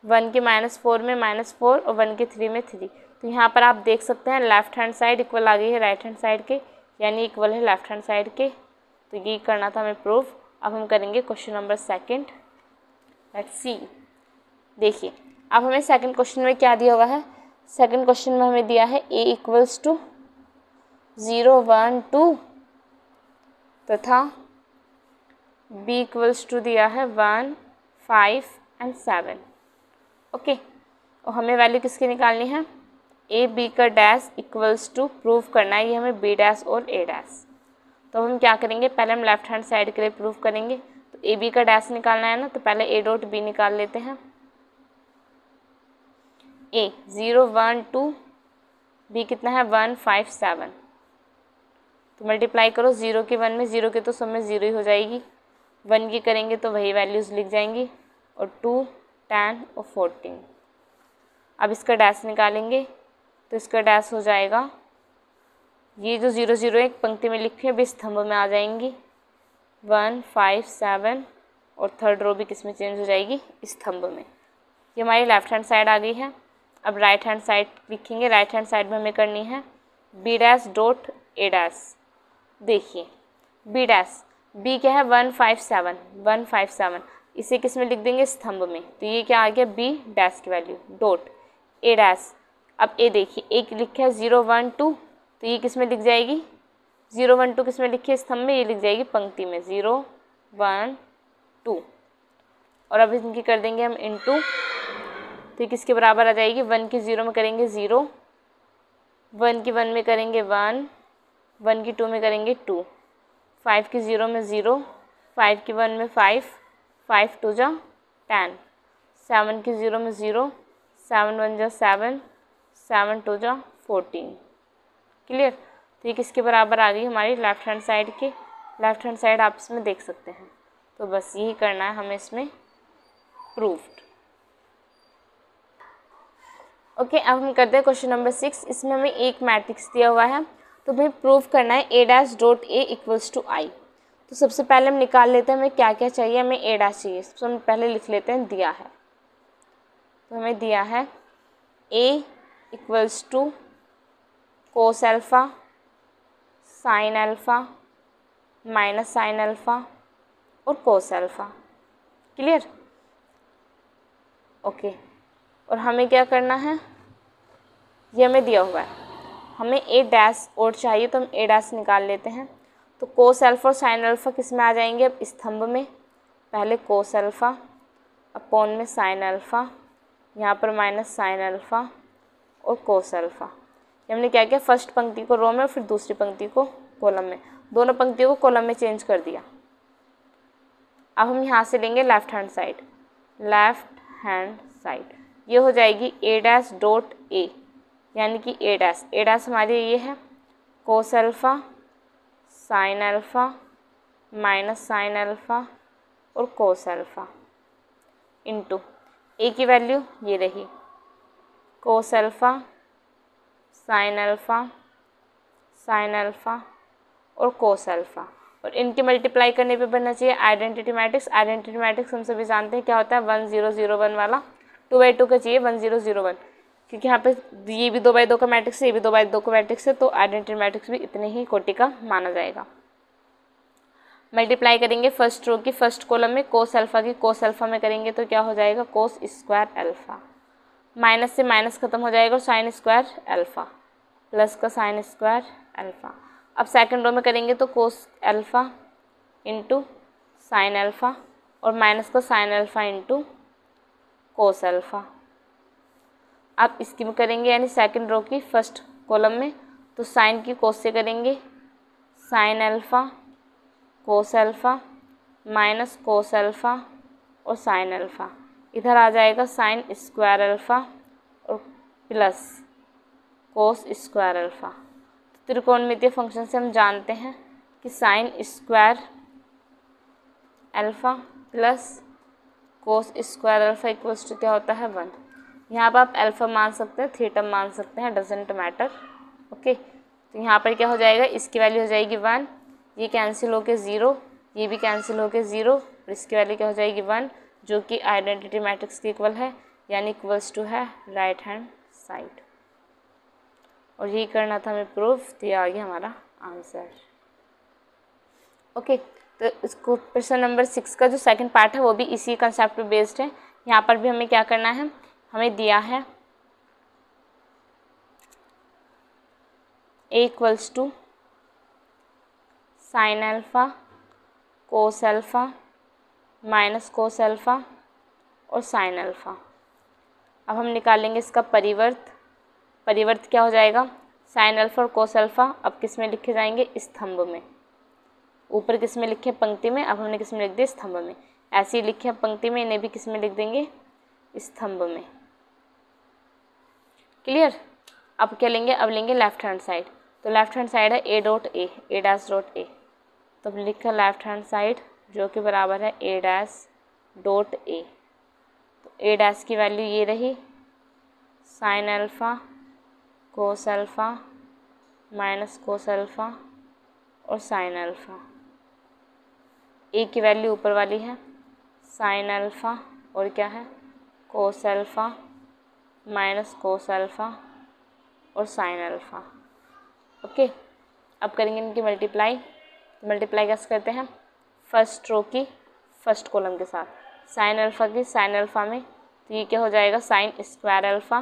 वन के माइनस फोर में माइनस फोर और वन के थ्री में थ्री तो यहाँ पर आप देख सकते हैं लेफ्ट हैंड साइड इक्वल आ गई है राइट हैंड साइड के यानी इक्वल है लेफ्ट हैंड साइड के तो ये करना था हमें प्रूफ अब हम करेंगे question number second let's see देखिए अब हमें सेकंड क्वेश्चन में क्या दिया हुआ है सेकंड क्वेश्चन में हमें दिया है A equals to zero one two तथा बी इक्वल्स टू दिया है one five and seven okay और हमें वैल्यू किसकी निकालनी है ए बी का डैश इक्वल्स टू प्रूव करना है ये हमें बी डैश और ए डैश तो हम क्या करेंगे पहले हम लेफ्ट हैंड साइड के लिए प्रूव करेंगे तो ए बी का डैश निकालना है ना तो पहले ए डॉट बी निकाल लेते हैं A zero one two B कितना है वन फाइव सेवन तो मल्टीप्लाई करो ज़ीरो के वन में ज़ीरो के तो सब में ज़ीरो ही हो जाएगी वन की करेंगे तो वही वैल्यूज़ लिख जाएंगी और टू टेन और फोर्टीन अब इसका डैश निकालेंगे तो इसका डैश हो जाएगा ये जो ज़ीरो ज़ीरो एक पंक्ति में लिखी है अब इस थंब में आ जाएंगी वन फाइव सेवन और थर्ड रो भी किस में चेंज हो जाएगी इस थंब में ये हमारी लेफ़्ट हैंड साइड आ गई है अब राइट हैंड साइड लिखेंगे राइट हैंड साइड में हमें करनी है B dash dot A dash देखिए बी डैश बी क्या है one five seven one five seven इसे किस में लिख देंगे स्तंभ में तो ये क्या आ गया बी डैश की वैल्यू डोट ए डैश अब ए देखिए एक लिखा है ज़ीरो वन टू तो ये किस में लिख जाएगी ज़ीरो वन टू किस में लिखी है स्तंभ में ये लिख जाएगी पंक्ति में ज़ीरो वन टू और अब इनकी कर देंगे हम इनटू तो किसके बराबर आ जाएगी वन की ज़ीरो में करेंगे ज़ीरो वन की वन में करेंगे वन वन की टू में करेंगे टू फाइव की ज़ीरो में ज़ीरो फाइव की वन में फाइव फाइव टू जा टेन सेवन की ज़ीरो में ज़ीरो सेवन वन जा सेवन सेवन टू जा फोर्टीन क्लियर तो ये किसके बराबर आ गई हमारी लेफ़्ट हैंड साइड के लेफ़्ट हैंड साइड आप इसमें देख सकते हैं तो बस यही करना है हमें इसमें प्रूफ्ड ओके okay, अब हम करते हैं क्वेश्चन नंबर सिक्स इसमें हमें एक मैट्रिक्स दिया हुआ है तो भाई प्रूफ करना है A dash dot A equals to I तो सबसे पहले हम निकाल लेते हैं हमें क्या क्या चाहिए हमें एड़ा चाहिए सबसे हम पहले लिख लेते हैं दिया है तो हमें दिया है A equals to cos alpha sine alpha minus sine alpha और कोस एल्फा क्लियर ओके और हमें क्या करना है ये हमें दिया हुआ है हमें ए डैश और चाहिए तो हम ए डैश निकाल लेते हैं तो कोस अल्फ़ा और साइन अल्फ़ा किस में आ जाएंगे अब स्तंभ में पहले कोस अल्फ़ा अपोन में साइन अल्फ़ा यहाँ पर माइनस साइन अल्फ़ा और कोस अल्फ़ा हमने क्या किया फर्स्ट पंक्ति को रो में और फिर दूसरी पंक्ति को कॉलम में दोनों पंक्तियों को कॉलम में चेंज कर दिया अब हम यहाँ से लेंगे left hand side left hand side ये हो जाएगी ए डैश डॉट ए यानी कि ए डैश ए डैश हमारी ये है cos alpha sine alpha minus sine alpha और कोस अल्फ़ा इंटू ए की वैल्यू ये रही cos alpha sine alpha sine alpha और कोस अल्फ़ा और इनके मल्टीप्लाई करने पे बनना चाहिए आइडेंटिटी मैट्रिक्स आइडेंटिटी मैट्रिक्स हम सभी जानते हैं क्या होता है वन ज़ीरो ज़ीरो वन वाला टू बाई टू का चाहिए वन ज़ीरो ज़ीरो वन क्योंकि यहाँ पे ये भी दो बाई दो का मैट्रिक्स है ये भी दो बाई दो का मैट्रिक्स है तो आइडेंटिटी मैट्रिक्स भी इतने ही कोटि का माना जाएगा मल्टीप्लाई करेंगे फर्स्ट रो की फर्स्ट कॉलम में कोस अल्फ़ा की कोस अल्फ़ा में करेंगे तो क्या हो जाएगा कोस स्क्वायर अल्फ़ा माइनस से माइनस ख़त्म हो जाएगा और साइन स्क्वायर अल्फ़ा प्लस का साइन स्क्वायर अल्फ़ा अब सेकंड रो में करेंगे तो cos alpha into sine alpha और माइनस का sine alpha into cos alpha आप स्कीम करेंगे यानी सेकंड रो की फर्स्ट कॉलम में तो साइन की कोस से करेंगे sine alpha cos alpha minus cos alpha और साइन अल्फ़ा इधर आ जाएगा साइन स्क्वायर अल्फ़ा और प्लस कोस स्क्वायर अल्फ़ा तो त्रिकोणमितीय फंक्शन से हम जानते हैं कि sine square alpha plus cos square alpha equals to क्या होता है वन यहाँ पर आप अल्फ़ा मान सकते हैं थीटा मान सकते हैं डजेंट मैटर ओके तो यहाँ पर क्या हो जाएगा इसकी वैल्यू हो जाएगी वन ये कैंसिल होके ज़ीरो ये भी कैंसिल होके ज़ीरो और इसकी वैल्यू क्या हो जाएगी वन जो कि आइडेंटिटी मैट्रिक्स के इक्वल है यानी इक्वल्स टू है राइट हैंड साइड और यही करना था हमें प्रूफ तो ये आ गया हमारा आंसर ओके तो इसको प्रश्न नंबर सिक्स का जो सेकंड पार्ट है वो भी इसी कंसेप्ट पे बेस्ड है यहाँ पर भी हमें क्या करना है हमें दिया है A equals to sine alpha cos alpha minus cos alpha और साइन अल्फ़ा अब हम निकालेंगे इसका परिवर्त परिवर्त क्या हो जाएगा साइन अल्फ़ा और कोस अल्फ़ा अब किस में लिखे जाएंगे स्तंभ में ऊपर किस में लिखे पंक्ति में अब हमने किस में लिख दिया स्तंभ में ऐसे ही लिखे पंक्ति में इन्हें भी किस में लिख देंगे स्तंभ में क्लियर अब क्या लेंगे अब लेंगे लेफ्ट हैंड साइड तो लेफ्ट हैंड साइड है A dot A A dash dot A तो लिखा लेफ्ट हैंड साइड जो कि बराबर है ए डैश डॉट ए तो ए डैश की वैल्यू ये रही sine alpha cos alpha minus cos alpha और साइन अल्फ़ा ए की वैल्यू ऊपर वाली है साइन अल्फ़ा और क्या है cos alpha minus cos alpha और साइन अल्फ़ा ओके अब करेंगे इनकी मल्टीप्लाई तो मल्टीप्लाई कैसे करते हैं फर्स्ट रो की फर्स्ट कॉलम के साथ साइन अल्फ़ा की साइन अल्फ़ा में तो ये क्या हो जाएगा साइन स्क्वायर अल्फ़ा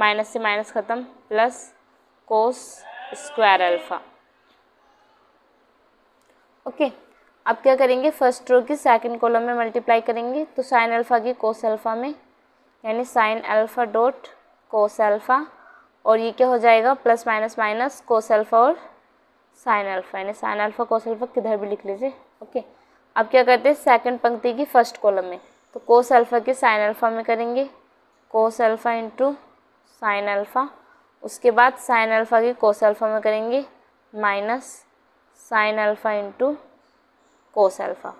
माइनस से माइनस ख़त्म plus cos square alpha okay अब क्या करेंगे फर्स्ट रो की सेकंड कॉलम में मल्टीप्लाई करेंगे तो साइन अल्फ़ा की कोस अल्फ़ा में यानी sine alpha dot cos alpha और ये क्या हो जाएगा plus minus minus cos alpha और साइन अल्फ़ा यानी साइन अल्फ़ा कोस अल्फ़ा किधर भी लिख लीजिए ओके अब क्या करते हैं सेकंड पंक्ति की फर्स्ट कॉलम में तो कोस अल्फ़ा के साइन अल्फ़ा में करेंगे cos alpha into sine alpha उसके बाद साइन अल्फ़ा की कोस अल्फ़ा में करेंगे minus sine alpha into cos alpha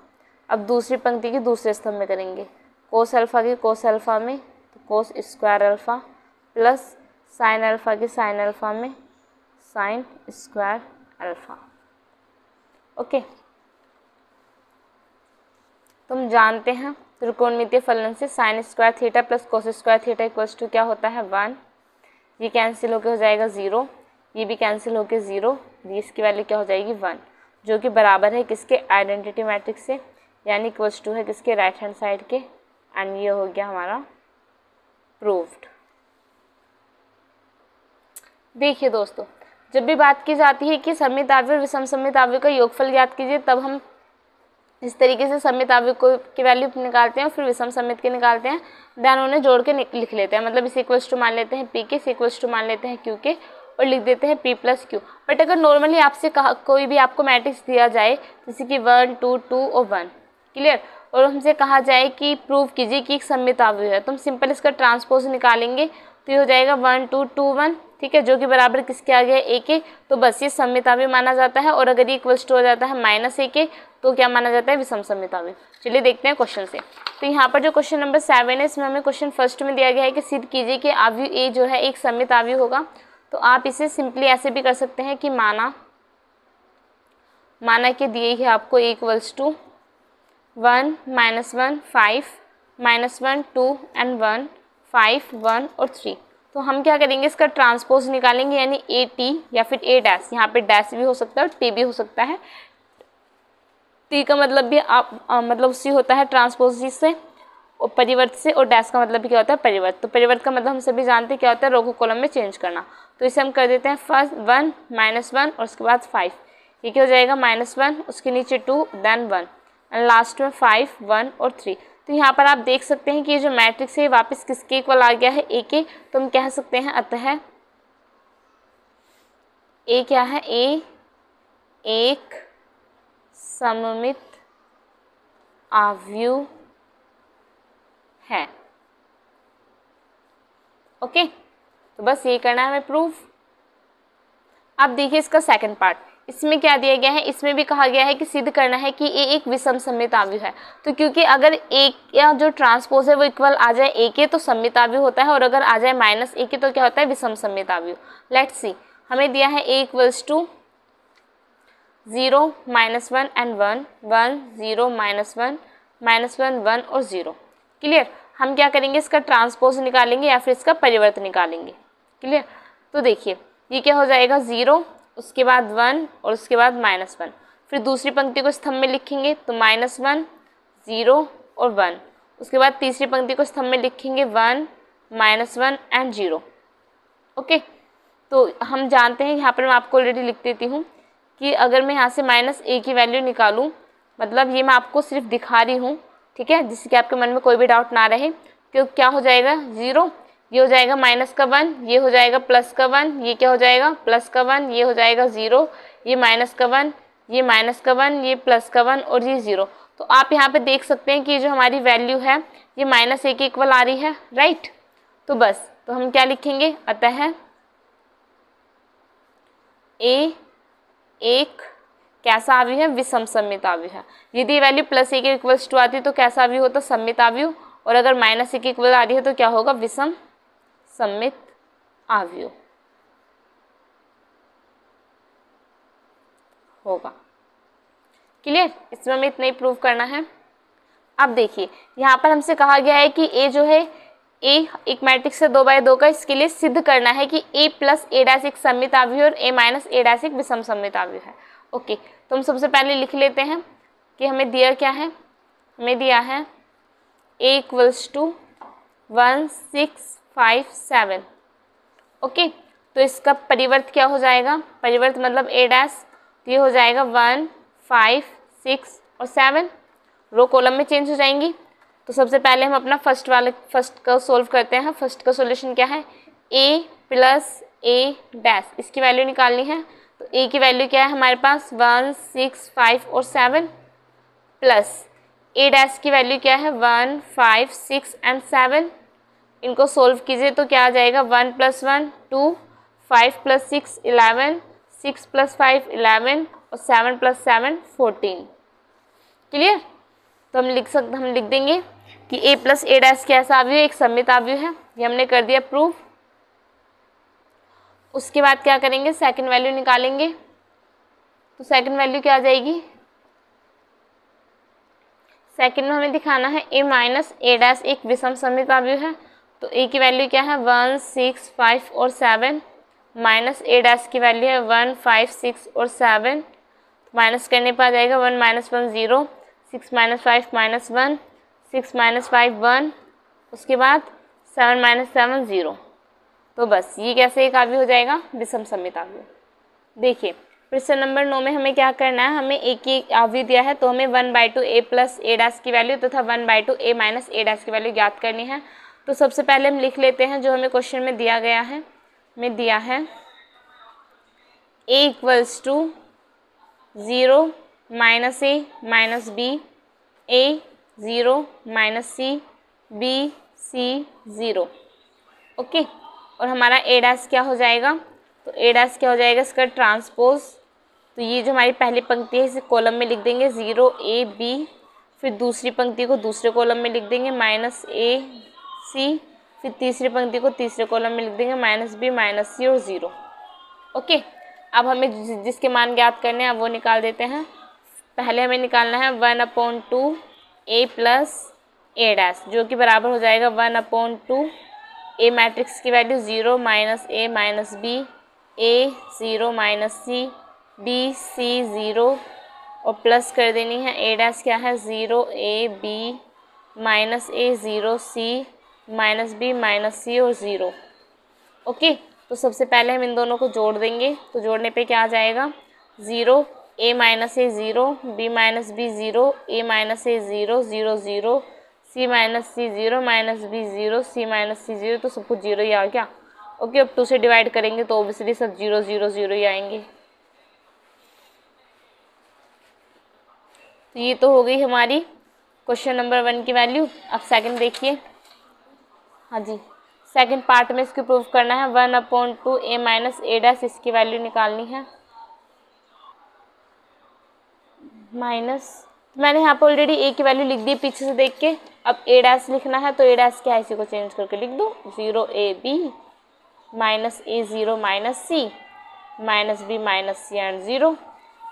अब दूसरी पंक्ति की दूसरे स्तंभ में करेंगे कोस अल्फ़ा के कोस अल्फ़ा में cos square alpha plus sine alpha के साइन अल्फ़ा में साइन स्क्वायर अल्फ़ा ओके तुम जानते हैं त्रिकोणमितीय फलन से sine square theta plus cos square theta equals to क्या होता है वन ये कैंसिल होकर हो जाएगा ज़ीरो ये भी कैंसिल होकर ज़ीरो ये इसकी वैल्यू क्या हो जाएगी वन जो कि बराबर है किसके आइडेंटिटी मैट्रिक्स से यानी इक्वल्स टू है किसके राइट हैंड साइड के एंड ये हो गया हमारा प्रूव्ड देखिए दोस्तों जब भी बात की जाती है कि समिताव्य और विषम आव्य का योगफल ज्ञात कीजिए तब हम इस तरीके से आव्य को की वैल्यू निकालते हैं और फिर विषम समित के निकालते हैं दैन उन्हें जोड़ के लिख लेते हैं मतलब इस इक्वल्स टू मान लेते हैं पी के इक्वल्स टू मान लेते हैं क्यू के और लिख देते हैं पी प्लस क्यू बट अगर नॉर्मली आपसे कहा कोई भी आपको मैट्रिक्स दिया जाए जैसे कि वन टू टू और वन क्लियर और हमसे कहा जाए कि प्रूव कीजिए कि एक सममित आव्यय है तो हम सिंपल इसका ट्रांसपोज निकालेंगे तो ये हो जाएगा वन टू टू वन ठीक है जो कि बराबर किसके आ गया ए के तो बस ये सममिताव्य माना जाता है और अगर इक्वल्स टू हो जाता है माइनस ए के तो क्या माना जाता है विषम सममिताव्य चलिए देखते हैं क्वेश्चन से तो यहाँ पर जो क्वेश्चन नंबर सेवन है इसमें हमें क्वेश्चन फर्स्ट में दिया गया है कि सिद्ध कीजिए कि आव्यू ए जो है एक आवयु होगा तो आप इसे सिंपली ऐसे भी कर सकते हैं कि माना माना के दिए ही आपको equals to one minus one five minus one two and one five one और थ्री तो हम क्या करेंगे इसका ट्रांसपोज निकालेंगे यानी ए टी या फिर ए डैश यहाँ पे डैश भी हो सकता है और टी भी हो सकता है टी का मतलब भी आप आ, मतलब उसी होता है ट्रांसपोज से और परिवर्त से और डैश का मतलब भी क्या होता है परिवर्त तो परिवर्त का मतलब हम सभी जानते हैं क्या होता है रोगो कॉलम में चेंज करना तो इसे हम कर देते हैं फर्स्ट वन माइनस वन और उसके बाद फाइव ये क्या हो जाएगा माइनस वन उसके नीचे two then one and last में फाइव वन और थ्री तो यहाँ पर आप देख सकते हैं कि ये जो मैट्रिक्स है वापस किसके इक्वल आ गया है ए के तो हम कह सकते हैं अतः ए क्या है ए एक सममित आव्यूह है ओके तो बस ये करना है हमें प्रूफ अब देखिए इसका सेकंड पार्ट इसमें क्या दिया गया है इसमें भी कहा गया है कि सिद्ध करना है कि ये एक विषम सम्मित है तो क्योंकि अगर एक या जो ट्रांसपोज है वो इक्वल आ जाए ए के तो सम्मित होता है और अगर आ जाए माइनस ए के तो क्या होता है विषम सम्मित आव्यू लेट सी हमें दिया है A equals to zero minus one and one one zero minus one minus one one और ज़ीरो क्लियर हम क्या करेंगे इसका ट्रांसपोज निकालेंगे या फिर इसका परिवर्तन निकालेंगे क्लियर तो देखिए ये क्या हो जाएगा ज़ीरो उसके बाद वन और उसके बाद माइनस वन फिर दूसरी पंक्ति को स्तंभ में लिखेंगे तो माइनस वन ज़ीरो और वन उसके बाद तीसरी पंक्ति को स्तंभ में लिखेंगे one minus one and zero okay तो हम जानते हैं यहाँ पर मैं आपको ऑलरेडी लिख देती हूँ कि अगर मैं यहाँ से माइनस ए की वैल्यू निकालूँ मतलब ये मैं आपको सिर्फ दिखा रही हूँ ठीक है जिससे कि आपके मन में कोई भी डाउट ना रहे तो क्या हो जाएगा ज़ीरो ये हो जाएगा माइनस का वन ये हो जाएगा प्लस का वन ये क्या हो जाएगा प्लस का वन ये हो जाएगा ज़ीरो ये माइनस का वन ये माइनस का वन ये प्लस का वन और ये ज़ीरो तो आप यहाँ पे देख सकते हैं कि जो हमारी वैल्यू है ये माइनस एक इक्वल आ रही है राइट तो बस तो हम क्या लिखेंगे अतः ए एक कैसा आव्यू है विषम सम्मित आव्यू है यदि वैल्यू प्लस ए के इक्वल्स टू आती है तो कैसा आव्यू होता सम्मित आव्यू और अगर माइनस एक इक्वल आ रही है तो क्या होगा विषम सम्मित આવ્યો होगा क्लियर इसमें हमें इतना ही प्रूव करना है अब देखिए यहाँ पर हमसे कहा गया है कि ए जो है ए एक मैट्रिक्स से दो बाय दो का इसके लिए सिद्ध करना है कि ए प्लस ए डैस एक सम्मित आव्यू और ए माइनस ए डैस एक विषम सम्मित आवि है ओके तो हम सबसे पहले लिख लेते हैं कि हमें दिया क्या है हमें दिया है A equals to one six five seven okay तो इसका परिवर्त क्या हो जाएगा परिवर्त मतलब ए डैस तो ये हो जाएगा वन फाइव सिक्स और सेवन रो कॉलम में चेंज हो जाएंगी तो सबसे पहले हम अपना फर्स्ट वाले फर्स्ट का सोल्व करते हैं फर्स्ट का सोल्यूशन क्या है ए प्लस ए डैश इसकी वैल्यू निकालनी है तो ए की वैल्यू क्या है हमारे पास वन सिक्स फाइव और सेवन प्लस ए डैश की वैल्यू क्या है one five six and seven इनको सोल्व कीजिए तो क्या आ जाएगा one plus one two five plus six eleven six plus five eleven और seven plus seven fourteen clear तो हम लिख सकते हम लिख देंगे कि ए प्लस ए डैस कैसा आव्यू है एक सम्मित आव्यू है ये हमने कर दिया प्रूफ उसके बाद क्या करेंगे सेकंड वैल्यू निकालेंगे तो सेकंड वैल्यू क्या आ जाएगी सेकंड में हमें दिखाना है ए माइनस ए डैस एक विषम सम्मित आव्यू है तो ए की वैल्यू क्या है वन सिक्स फाइव और सेवन माइनस ए डैश की वैल्यू है वन फाइव सिक्स और सेवन माइनस करने पर आ जाएगा one minus one zero six minus five minus one six minus five one उसके बाद सेवन माइनस सेवन ज़ीरो तो बस ये कैसे एक आवि हो जाएगा विषम समित आवि देखिए प्रश्न नंबर नौ में हमें क्या करना है हमें एक ही आवि दिया है तो हमें one by two A plus A dash की वैल्यू तथा one by two A minus A dash की वैल्यू ज्ञात करनी है तो सबसे पहले हम लिख लेते हैं जो हमें क्वेश्चन में दिया गया है में दिया है A equals to zero minus A minus B A zero minus C B C zero okay और हमारा ए डैस क्या हो जाएगा तो ए डैस क्या हो जाएगा इसका ट्रांसपोज तो ये जो हमारी पहली पंक्ति है इसे कॉलम में लिख देंगे ज़ीरो ए बी फिर दूसरी पंक्ति को दूसरे कॉलम में लिख देंगे माइनस ए सी फिर तीसरी पंक्ति को तीसरे कॉलम में लिख देंगे माइनस बी माइनस सी और ज़ीरो ओके अब हमें जिसके मान ज्ञात करने हैं वो निकाल देते हैं पहले हमें निकालना है one upon two A plus A dash जो कि बराबर हो जाएगा one upon two A matrix की value zero minus A minus B A zero minus C B C zero और प्लस कर देनी है ए डैश क्या है zero A B minus A zero C minus B minus C और ज़ीरो ओके तो सबसे पहले हम इन दोनों को जोड़ देंगे तो जोड़ने पे क्या आ जाएगा zero A minus A zero B minus B zero A minus A zero zero zero C minus C zero minus B zero C minus C zero तो सब कुछ ज़ीरो ही आ गया ओके अब टू से डिवाइड करेंगे तो ओबियसली सब ज़ीरो ज़ीरो ज़ीरो ही आएंगे तो ये तो हो गई हमारी क्वेश्चन नंबर वन की वैल्यू अब सेकंड देखिए हाँ जी सेकंड पार्ट में इसको प्रूफ करना है one upon two A minus A dash इसकी वैल्यू निकालनी है माइनस मैंने यहाँ पर ऑलरेडी ए की वैल्यू लिख दी पीछे से देख के अब ए डैस लिखना है तो ए डैस क्या है इसी को चेंज करके लिख दो zero A B minus A zero minus C minus B minus C and zero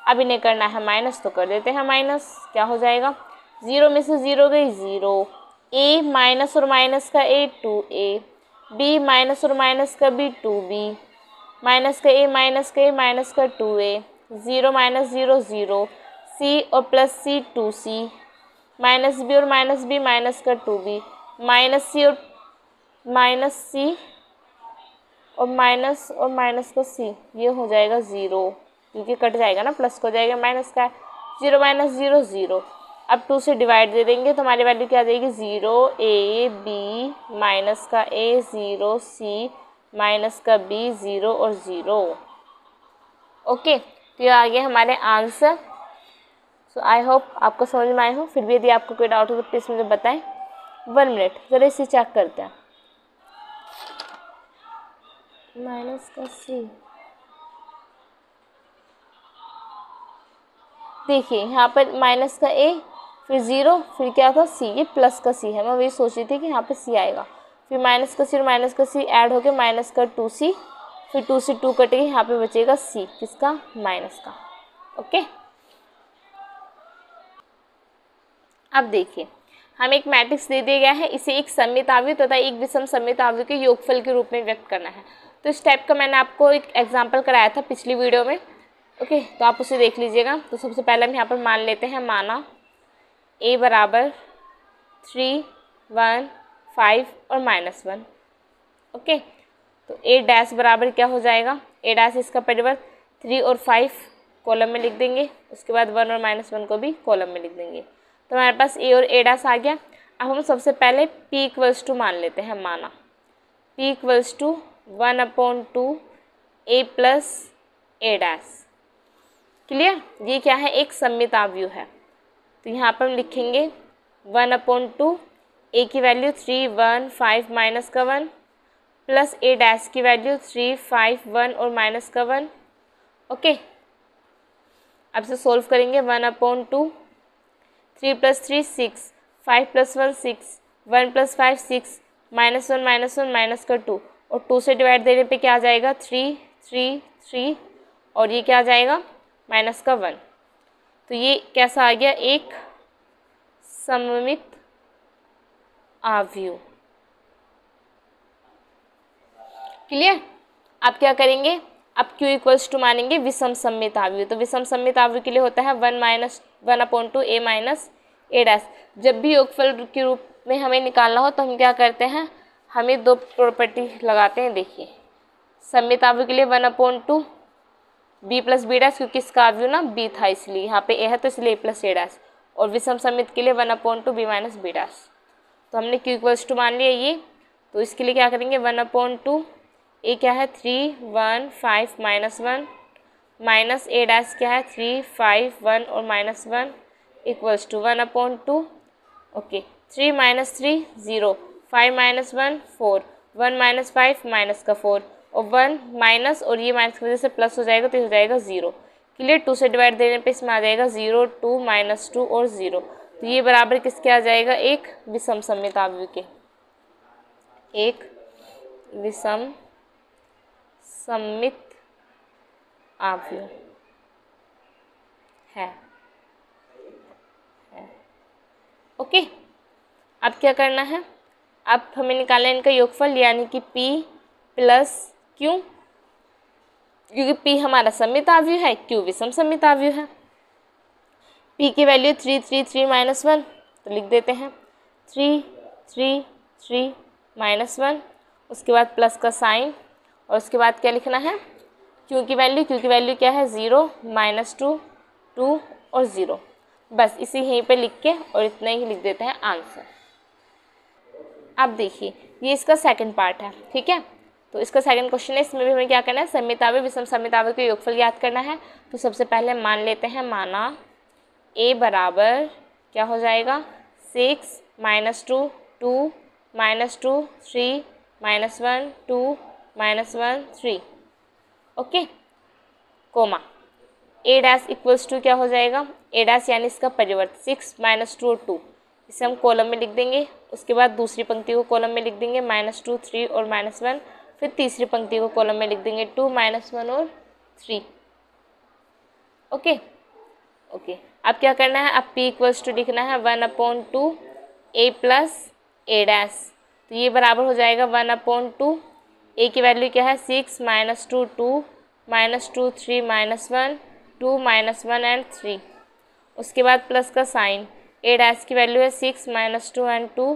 अब इन्हें करना है माइनस तो कर देते हैं माइनस क्या हो जाएगा ज़ीरो में से ज़ीरो गई ज़ीरो ए माइनस और माइनस का A two A B minus और माइनस का बी टू बी माइनस का ए माइनस का ए माइनस का two A zero minus zero zero C और plus C two C minus B और माइनस बी माइनस का टू बी माइनस सी और माइनस सी और माइनस और माइनस का सी ये हो जाएगा ज़ीरो क्योंकि कट जाएगा ना प्लस को जाएगा माइनस का ज़ीरो माइनस ज़ीरो ज़ीरो अब टू से डिवाइड दे देंगे तो हमारी वैल्यू क्या आ जाएगी ज़ीरो ए बी माइनस का ए ज़ीरो सी माइनस का बी ज़ीरो और ज़ीरो ओके तो ये आ गया हमारे आंसर सो आई होप आपको समझ में आए हो फिर भी यदि आपको कोई डाउट हो तो प्लीज़ मुझे बताएं वन मिनट ज़रा इसे चेक करते हैं माइनस का सी देखिए यहाँ पर माइनस का ए फिर ज़ीरो फिर क्या था सी ये प्लस का सी है मैं वही सोच रही थी कि यहाँ पे सी आएगा फिर माइनस का सी और माइनस का सी ऐड होकर माइनस का टू सी फिर टू सी टू कटेगी यहाँ पे बचेगा सी किसका माइनस का ओके अब देखिए हमें एक मैट्रिक्स दे दिया गया है इसे एक सम्मित आवृत तथा एक विषम सम्मित आवृत के योगफल के रूप में व्यक्त करना है तो इस टाइप का मैंने आपको एक एग्जाम्पल कराया था पिछली वीडियो में ओके तो आप उसे देख लीजिएगा तो सबसे पहले हम यहाँ पर मान लेते हैं माना ए बराबर थ्री वन फाइव और माइनस वन ओके तो ए डैश बराबर क्या हो जाएगा ए डैश इसका परिवर्त थ्री और फाइव कॉलम में लिख देंगे उसके बाद वन और माइनस वन को भी कॉलम में लिख देंगे तो हमारे पास ए और ए डैश आ गया अब हम सबसे पहले पी इक्वल्स टू मान लेते हैं माना P equals to one upon two A plus A dash clear ये क्या है एक सम्मित आव्यू है तो यहाँ पर हम लिखेंगे वन अपॉन टू ए की value three one five minus का वन प्लस ए डैश की वैल्यू थ्री फाइव वन और माइनस का वन ओके अब इसे सॉल्व करेंगे one upon two three plus three six five plus one six one plus five six minus one minus one minus का टू और टू से डिवाइड देने पे क्या आ जाएगा थ्री थ्री थ्री और ये क्या आ जाएगा माइनस का वन तो ये कैसा आ गया एक सममित आव्यू क्लियर आप क्या करेंगे अब Q इक्वल्स टू मानेंगे विषम सम्मित आवयु तो विषम सम्मित आवयु के लिए होता है one minus one upon two A minus A dash जब भी योगफल के रूप में हमें निकालना हो तो हम क्या करते हैं हमें दो प्रॉपर्टी लगाते हैं देखिए सम्मित आवयु के लिए one upon two B plus B dash क्योंकि इसका व्यू ना बी था इसलिए यहाँ पे ए है तो इसलिए ए प्लस ए डैश और विषम समित के लिए one upon two B minus B dash तो हमने क्यू इक्वल्स टू मान लिया ये तो इसके लिए क्या करेंगे वन अपॉन टू ए क्या है three one five minus one minus A dash क्या है थ्री फाइव वन और minus one equals to one upon two okay three minus three zero five minus one four one minus five minus का फोर और वन माइनस और ये माइनस की वजह से प्लस हो जाएगा तो हो जाएगा ज़ीरो क्लियर टू से डिवाइड देने पे इसमें आ जाएगा ज़ीरो टू माइनस टू और ज़ीरो तो ये बराबर किसके आ जाएगा एक विषम सम्मित सममिताव्य के एक विषम सम्मित आव्य है ओके okay. अब क्या करना है अब हमें निकालना है इनका योगफल यानी कि p प्लस क्यों क्योंकि पी हमारा सम्मित आव्यू है क्यू विषम आव्यू है पी की value three three three minus one तो लिख देते हैं three three three minus one उसके बाद प्लस का साइन और उसके बाद क्या लिखना है क्यू की वैल्यू क्यू की वैल्यू क्या है ज़ीरो माइनस टू टू और ज़ीरो बस इसी यहीं पे लिख के और इतना ही लिख देते हैं आंसर अब देखिए ये इसका सेकंड पार्ट है ठीक है तो इसका सेकंड क्वेश्चन है इसमें भी हमें क्या करना है समितावे विषम समितावे का योगफल याद करना है तो सबसे पहले मान लेते हैं माना ए बराबर क्या हो जाएगा six minus two two minus two three minus one two minus one three okay comma A dash equals to क्या हो जाएगा ए डैस यानी इसका परिवर्त सिक्स माइनस टू और टू इसे हम कॉलम में लिख देंगे उसके बाद दूसरी पंक्ति को कॉलम में लिख देंगे माइनस टू थ्री और माइनस वन फिर तीसरी पंक्ति को कॉलम में लिख देंगे टू माइनस वन और थ्री ओके ओके अब क्या करना है अब पी इक्वल्स टू लिखना है one upon two A plus A dash तो ये बराबर हो जाएगा वन अपॉन टू ए की वैल्यू क्या है six minus two two minus two three minus one two minus one and three उसके बाद प्लस का साइन ए डैस की वैल्यू है six minus two and two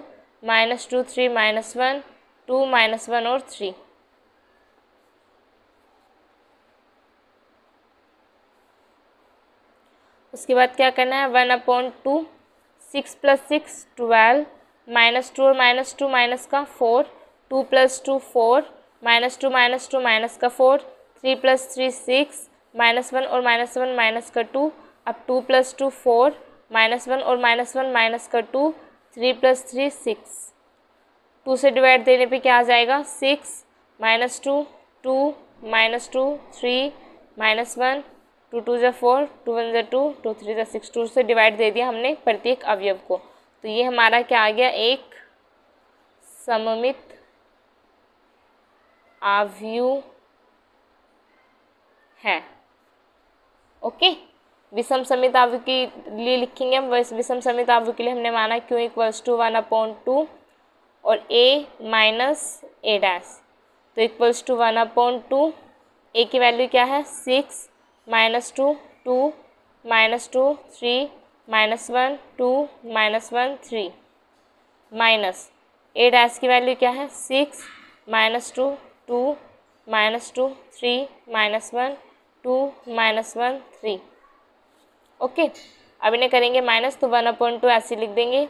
minus two three minus one two minus one और थ्री उसके बाद क्या करना है one upon two six plus six twelve minus two और माइनस टू माइनस का four two plus two four minus two minus two minus का four three plus three six minus one और माइनस वन माइनस का टू अब two plus two four minus one और माइनस वन माइनस का two three plus three six two से डिवाइड देने पे क्या आ जाएगा six minus two two minus two three minus one two two ज़ा फोर टू वन ज़ा टू टू थ्री ज़ा सिक्स टू से डिवाइड दे दिया हमने प्रत्येक अवयव को तो ये हमारा क्या आ गया एक सममित आवयु है ओके विषम समित आवयु के लिए लिखेंगे हम विषम समित आवयु के लिए हमने माना Q equals to one upon two और ए माइनस ए डैश तो equals to one upon two A की वैल्यू क्या है six minus two two minus two three minus one two minus one three minus A dash की वैल्यू क्या है six minus two two minus two three minus one two minus one three okay अब इन्हें करेंगे माइनस तो वन अपॉइंट टू ऐसे लिख देंगे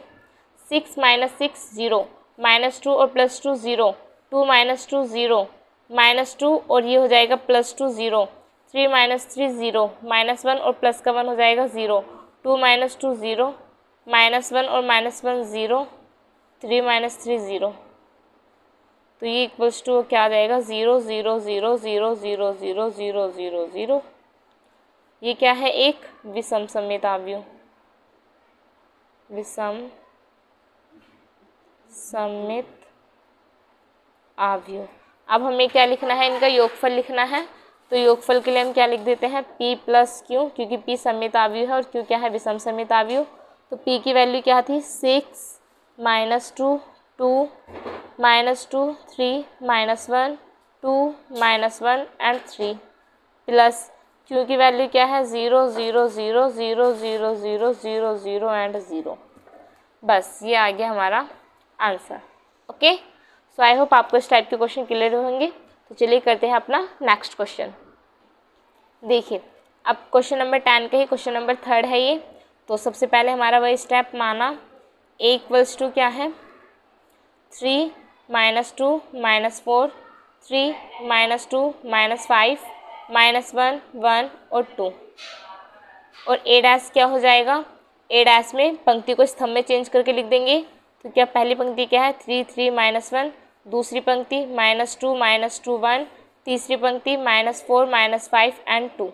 six minus six zero minus two और plus two zero two minus two zero minus two और ये हो जाएगा plus two zero three minus three zero minus one और प्लस का वन हो जाएगा zero two minus two zero minus one और minus one zero three minus three zero तो ये इक्वल्स टू क्या आ जाएगा zero zero zero zero zero zero zero zero zero ये क्या है एक विषम सम्मिताव्यूह विषम समित आव्यूह अब हमें क्या लिखना है इनका योगफल लिखना है तो योगफल के लिए हम क्या लिख देते हैं पी प्लस क्यू क्योंकि पी समित आवयु है और क्यों क्या है विषम समित आवयु तो पी की वैल्यू क्या थी six minus two two minus two three minus one two minus one and three plus Q की वैल्यू क्या है zero zero zero zero zero zero zero zero and zero बस ये आ गया हमारा answer okay so I hope आपको इस टाइप के क्वेश्चन क्लियर होंगे तो चलिए करते हैं अपना नेक्स्ट क्वेश्चन देखिए अब क्वेश्चन नंबर टेन का ही क्वेश्चन नंबर थर्ड है ये तो सबसे पहले हमारा वही स्टेप माना ए इक्वल्स टू क्या है three minus two minus four three minus two minus five minus one one और टू और ए डैस क्या हो जाएगा ए डैस में पंक्ति को स्तंभ में चेंज करके लिख देंगे तो क्या पहली पंक्ति क्या है थ्री थ्री माइनस वन दूसरी पंक्ति minus two minus two one तीसरी पंक्ति minus four minus five and two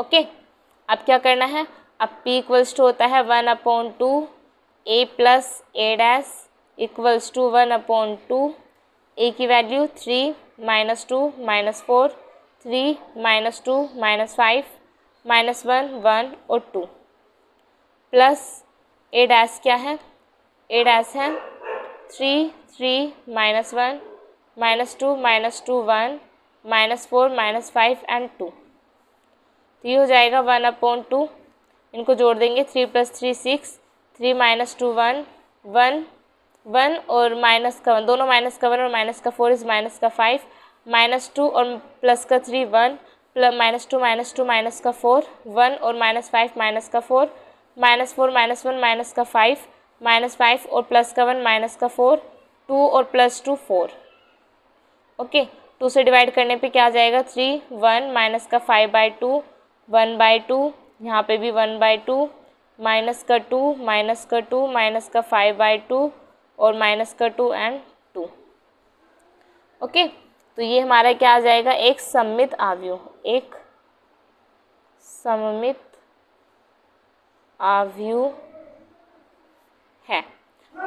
okay अब क्या करना है अब पी इक्वल्स टू होता है one upon two A plus A dash equals to one upon two A की value three minus two minus four three minus two minus five minus one one और टू प्लस ए डैस क्या है ए डैस है three three minus one minus two minus two one minus four minus five and two तो ये हो जाएगा वन अपॉन टू इनको जोड़ देंगे three plus three six three minus two one one one और माइनस का वन दोनों माइनस का वन और माइनस का फोर इज माइनस का फाइव माइनस टू और प्लस का three one plus minus two minus two minus का फोर वन और माइनस फाइव माइनस का four minus four minus one minus का फाइव माइनस फाइव और प्लस का वन माइनस का फोर टू और plus two four okay two से डिवाइड करने पे क्या आ जाएगा थ्री वन माइनस का five by two one by two यहाँ पे भी वन बाई टू माइनस का टू माइनस का टू माइनस का फाइव बाई टू और माइनस का टू एंड टू ओके तो ये हमारा क्या आ जाएगा एक सम्मित आव्यूह एक सममित आव्यूह है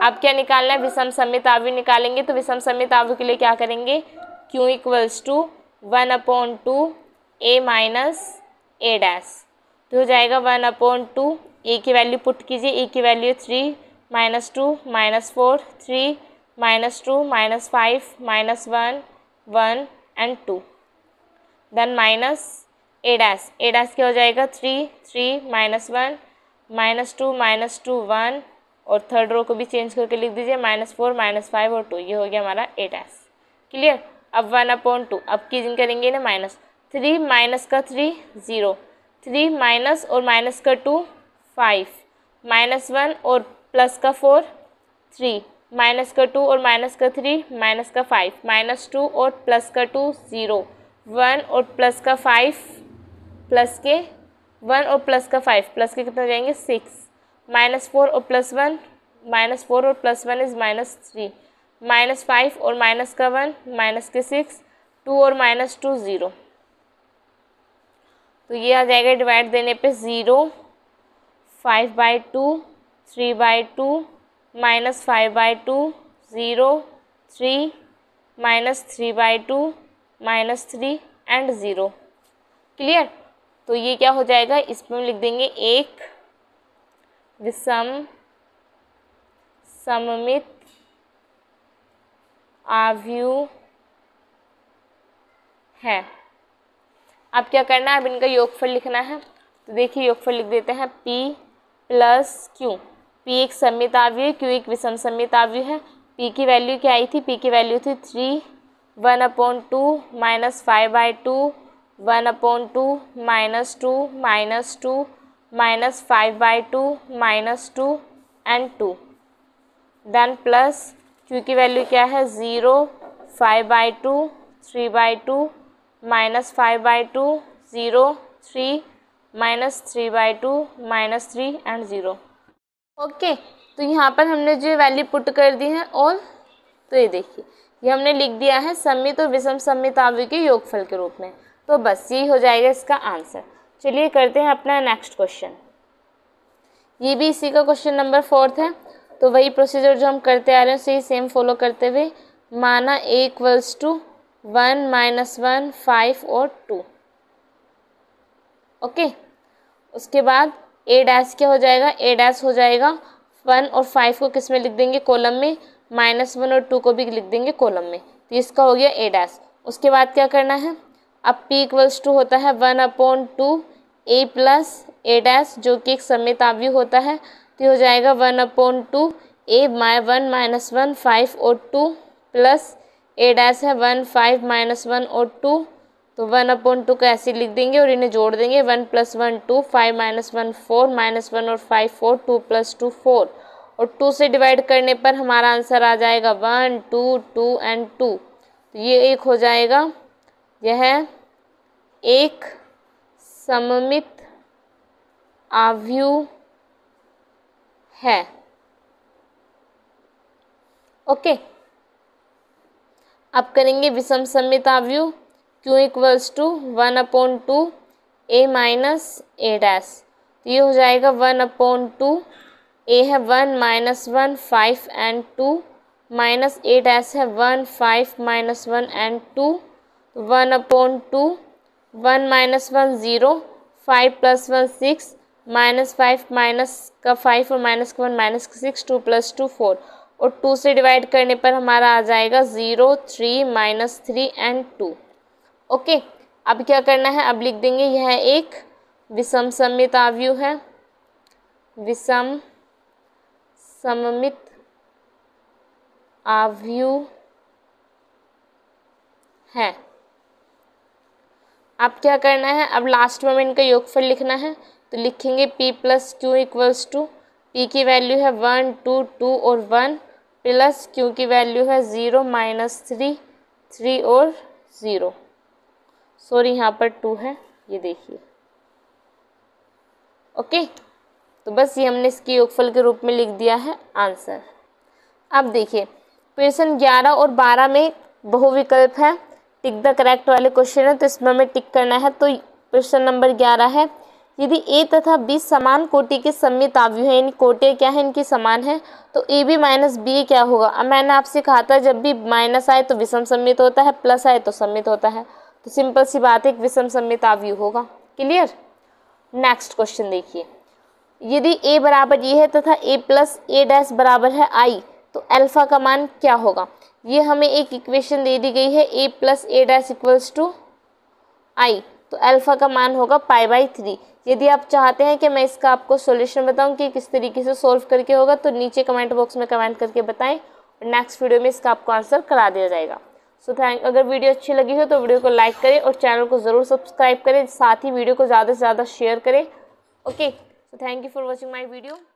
अब क्या निकालना है विषम समित आवि निकालेंगे तो विषम समित आवि के लिए क्या करेंगे Q equals to one upon two A minus A dash तो हो जाएगा वन अपॉन टू ए की वैल्यू पुट कीजिए ए की value three minus two minus four three minus two minus five minus one one and two then minus A dash A dash क्या हो जाएगा three three minus one minus two minus two one और थर्ड रो को भी चेंज करके लिख दीजिए माइनस फोर माइनस फाइव और टू ये हो गया हमारा एट एस क्लियर अब वन अपॉन टू अब जिन करेंगे ना माइनस थ्री माइनस का थ्री ज़ीरो थ्री माइनस और माइनस का टू फाइव माइनस वन और प्लस का फोर थ्री माइनस का टू और माइनस का थ्री माइनस का फाइव माइनस टू और प्लस का टू ज़ीरो वन और प्लस का फाइव प्लस के वन और प्लस का फाइव प्लस के कितना जाएंगे सिक्स माइनस फोर और प्लस वन माइनस फोर और plus one is minus three minus five और माइनस का वन माइनस के सिक्स टू और माइनस टू ज़ीरो तो ये आ जाएगा डिवाइड देने पे zero five by two three by two minus five by two zero three minus three by two minus three and zero clear तो ये क्या हो जाएगा इसमें हम लिख देंगे एक विषम सममित आव्यूह है अब क्या करना है अब इनका योगफल लिखना है तो देखिए योगफल लिख देते हैं पी प्लस क्यू पी एक सम्मित है क्यू एक विषम सम्मित आव्यूह है पी की वैल्यू क्या आई थी पी की वैल्यू थी three one upon two minus five by two one upon two minus two minus two minus five by two minus two and two then plus Q की वैल्यू क्या है zero five by two three by two minus five by two zero three minus three by two minus three and zero okay तो यहाँ पर हमने जो वैल्यू पुट कर दी है और तो ये देखिए ये हमने लिख दिया है सम्मित और विषम सम्मित आवृत्ति के योगफल के रूप में तो बस यही हो जाएगा इसका आंसर चलिए करते हैं अपना नेक्स्ट क्वेश्चन ये भी इसी का क्वेश्चन नंबर फोर्थ है तो वही प्रोसीजर जो हम करते आ रहे हैं सही सेम फॉलो करते हुए माना A equals to one minus one five और टू ओके उसके बाद ए डैश क्या हो जाएगा ए डैश हो जाएगा वन और फाइव को किस में लिख देंगे कॉलम में माइनस वन और टू को भी लिख देंगे कॉलम में तो इसका हो गया ए डैश उसके बाद क्या करना है अब पी इक्वल्स टू होता है one upon two A plus A dash जो कि एक समित आवयु होता है तो हो जाएगा वन अपॉन टू ए माई वन माइनस वन फाइव और टू प्लस ए डैश है वन फाइव माइनस वन और टू तो वन अपॉन टू को ऐसे लिख देंगे और इन्हें जोड़ देंगे one plus one two five minus one four minus one और five four two plus two four और टू से डिवाइड करने पर हमारा आंसर आ जाएगा one two two and two तो ये एक हो जाएगा यह एक सममित आव्यु है ओके अब करेंगे विषम सममित आव्यु Q equals to one upon two A minus A dash ये हो जाएगा वन अपॉन टू ए है one minus one five and two minus A dash है one five minus one and two one upon two one minus one zero five plus one six minus five minus का फाइव और माइनस का वन माइनस का six two plus two four और टू से डिवाइड करने पर हमारा आ जाएगा zero three minus three and two okay अब क्या करना है अब लिख देंगे यह एक विषम सम्मित आवयु है विषम सममित आवयु है अब क्या करना है अब लास्ट में इनका योगफल लिखना है तो लिखेंगे p plus Q equals to P की वैल्यू है वन टू टू और वन प्लस क्यू की वैल्यू है ज़ीरो माइनस थ्री थ्री और ज़ीरो सॉरी यहाँ पर टू है ये देखिए ओके तो बस ये हमने इसके योगफल के रूप में लिख दिया है आंसर अब देखिए प्रश्न ग्यारह और बारह में बहुविकल्प है टिक द करेक्ट वाले क्वेश्चन है तो इसमें हमें टिक करना है तो क्वेश्चन नंबर ग्यारह है यदि ए तथा बी समान कोटि के सम्मित आवयु हैं यानी कोटियाँ क्या है इनकी समान है तो ए बी माइनस बी क्या होगा अब मैंने आपसे कहा था जब भी माइनस आए तो विषम सम्मित होता है प्लस आए तो सम्मित होता है तो सिंपल सी बात है विषम सम्मित आवयु होगा क्लियर नेक्स्ट क्वेश्चन देखिए यदि ए बराबर ये है तथा ए प्लस ए डैश बराबर है आई तो अल्फ़ा का मान क्या होगा ये हमें एक इक्वेशन दे दी गई है A plus A dash equals to I तो अल्फ़ा का मान होगा पाई बाई थ्री यदि आप चाहते हैं कि मैं इसका आपको सोल्यूशन बताऊं कि किस तरीके से सॉल्व करके होगा तो नीचे कमेंट बॉक्स में कमेंट करके बताएं और नेक्स्ट वीडियो में इसका आपको आंसर करा दिया जाएगा सो थैंक अगर वीडियो अच्छी लगी हो तो वीडियो को लाइक करें और चैनल को ज़रूर सब्सक्राइब करें साथ ही वीडियो को ज़्यादा से ज़्यादा शेयर करें okay so thank you for watching my video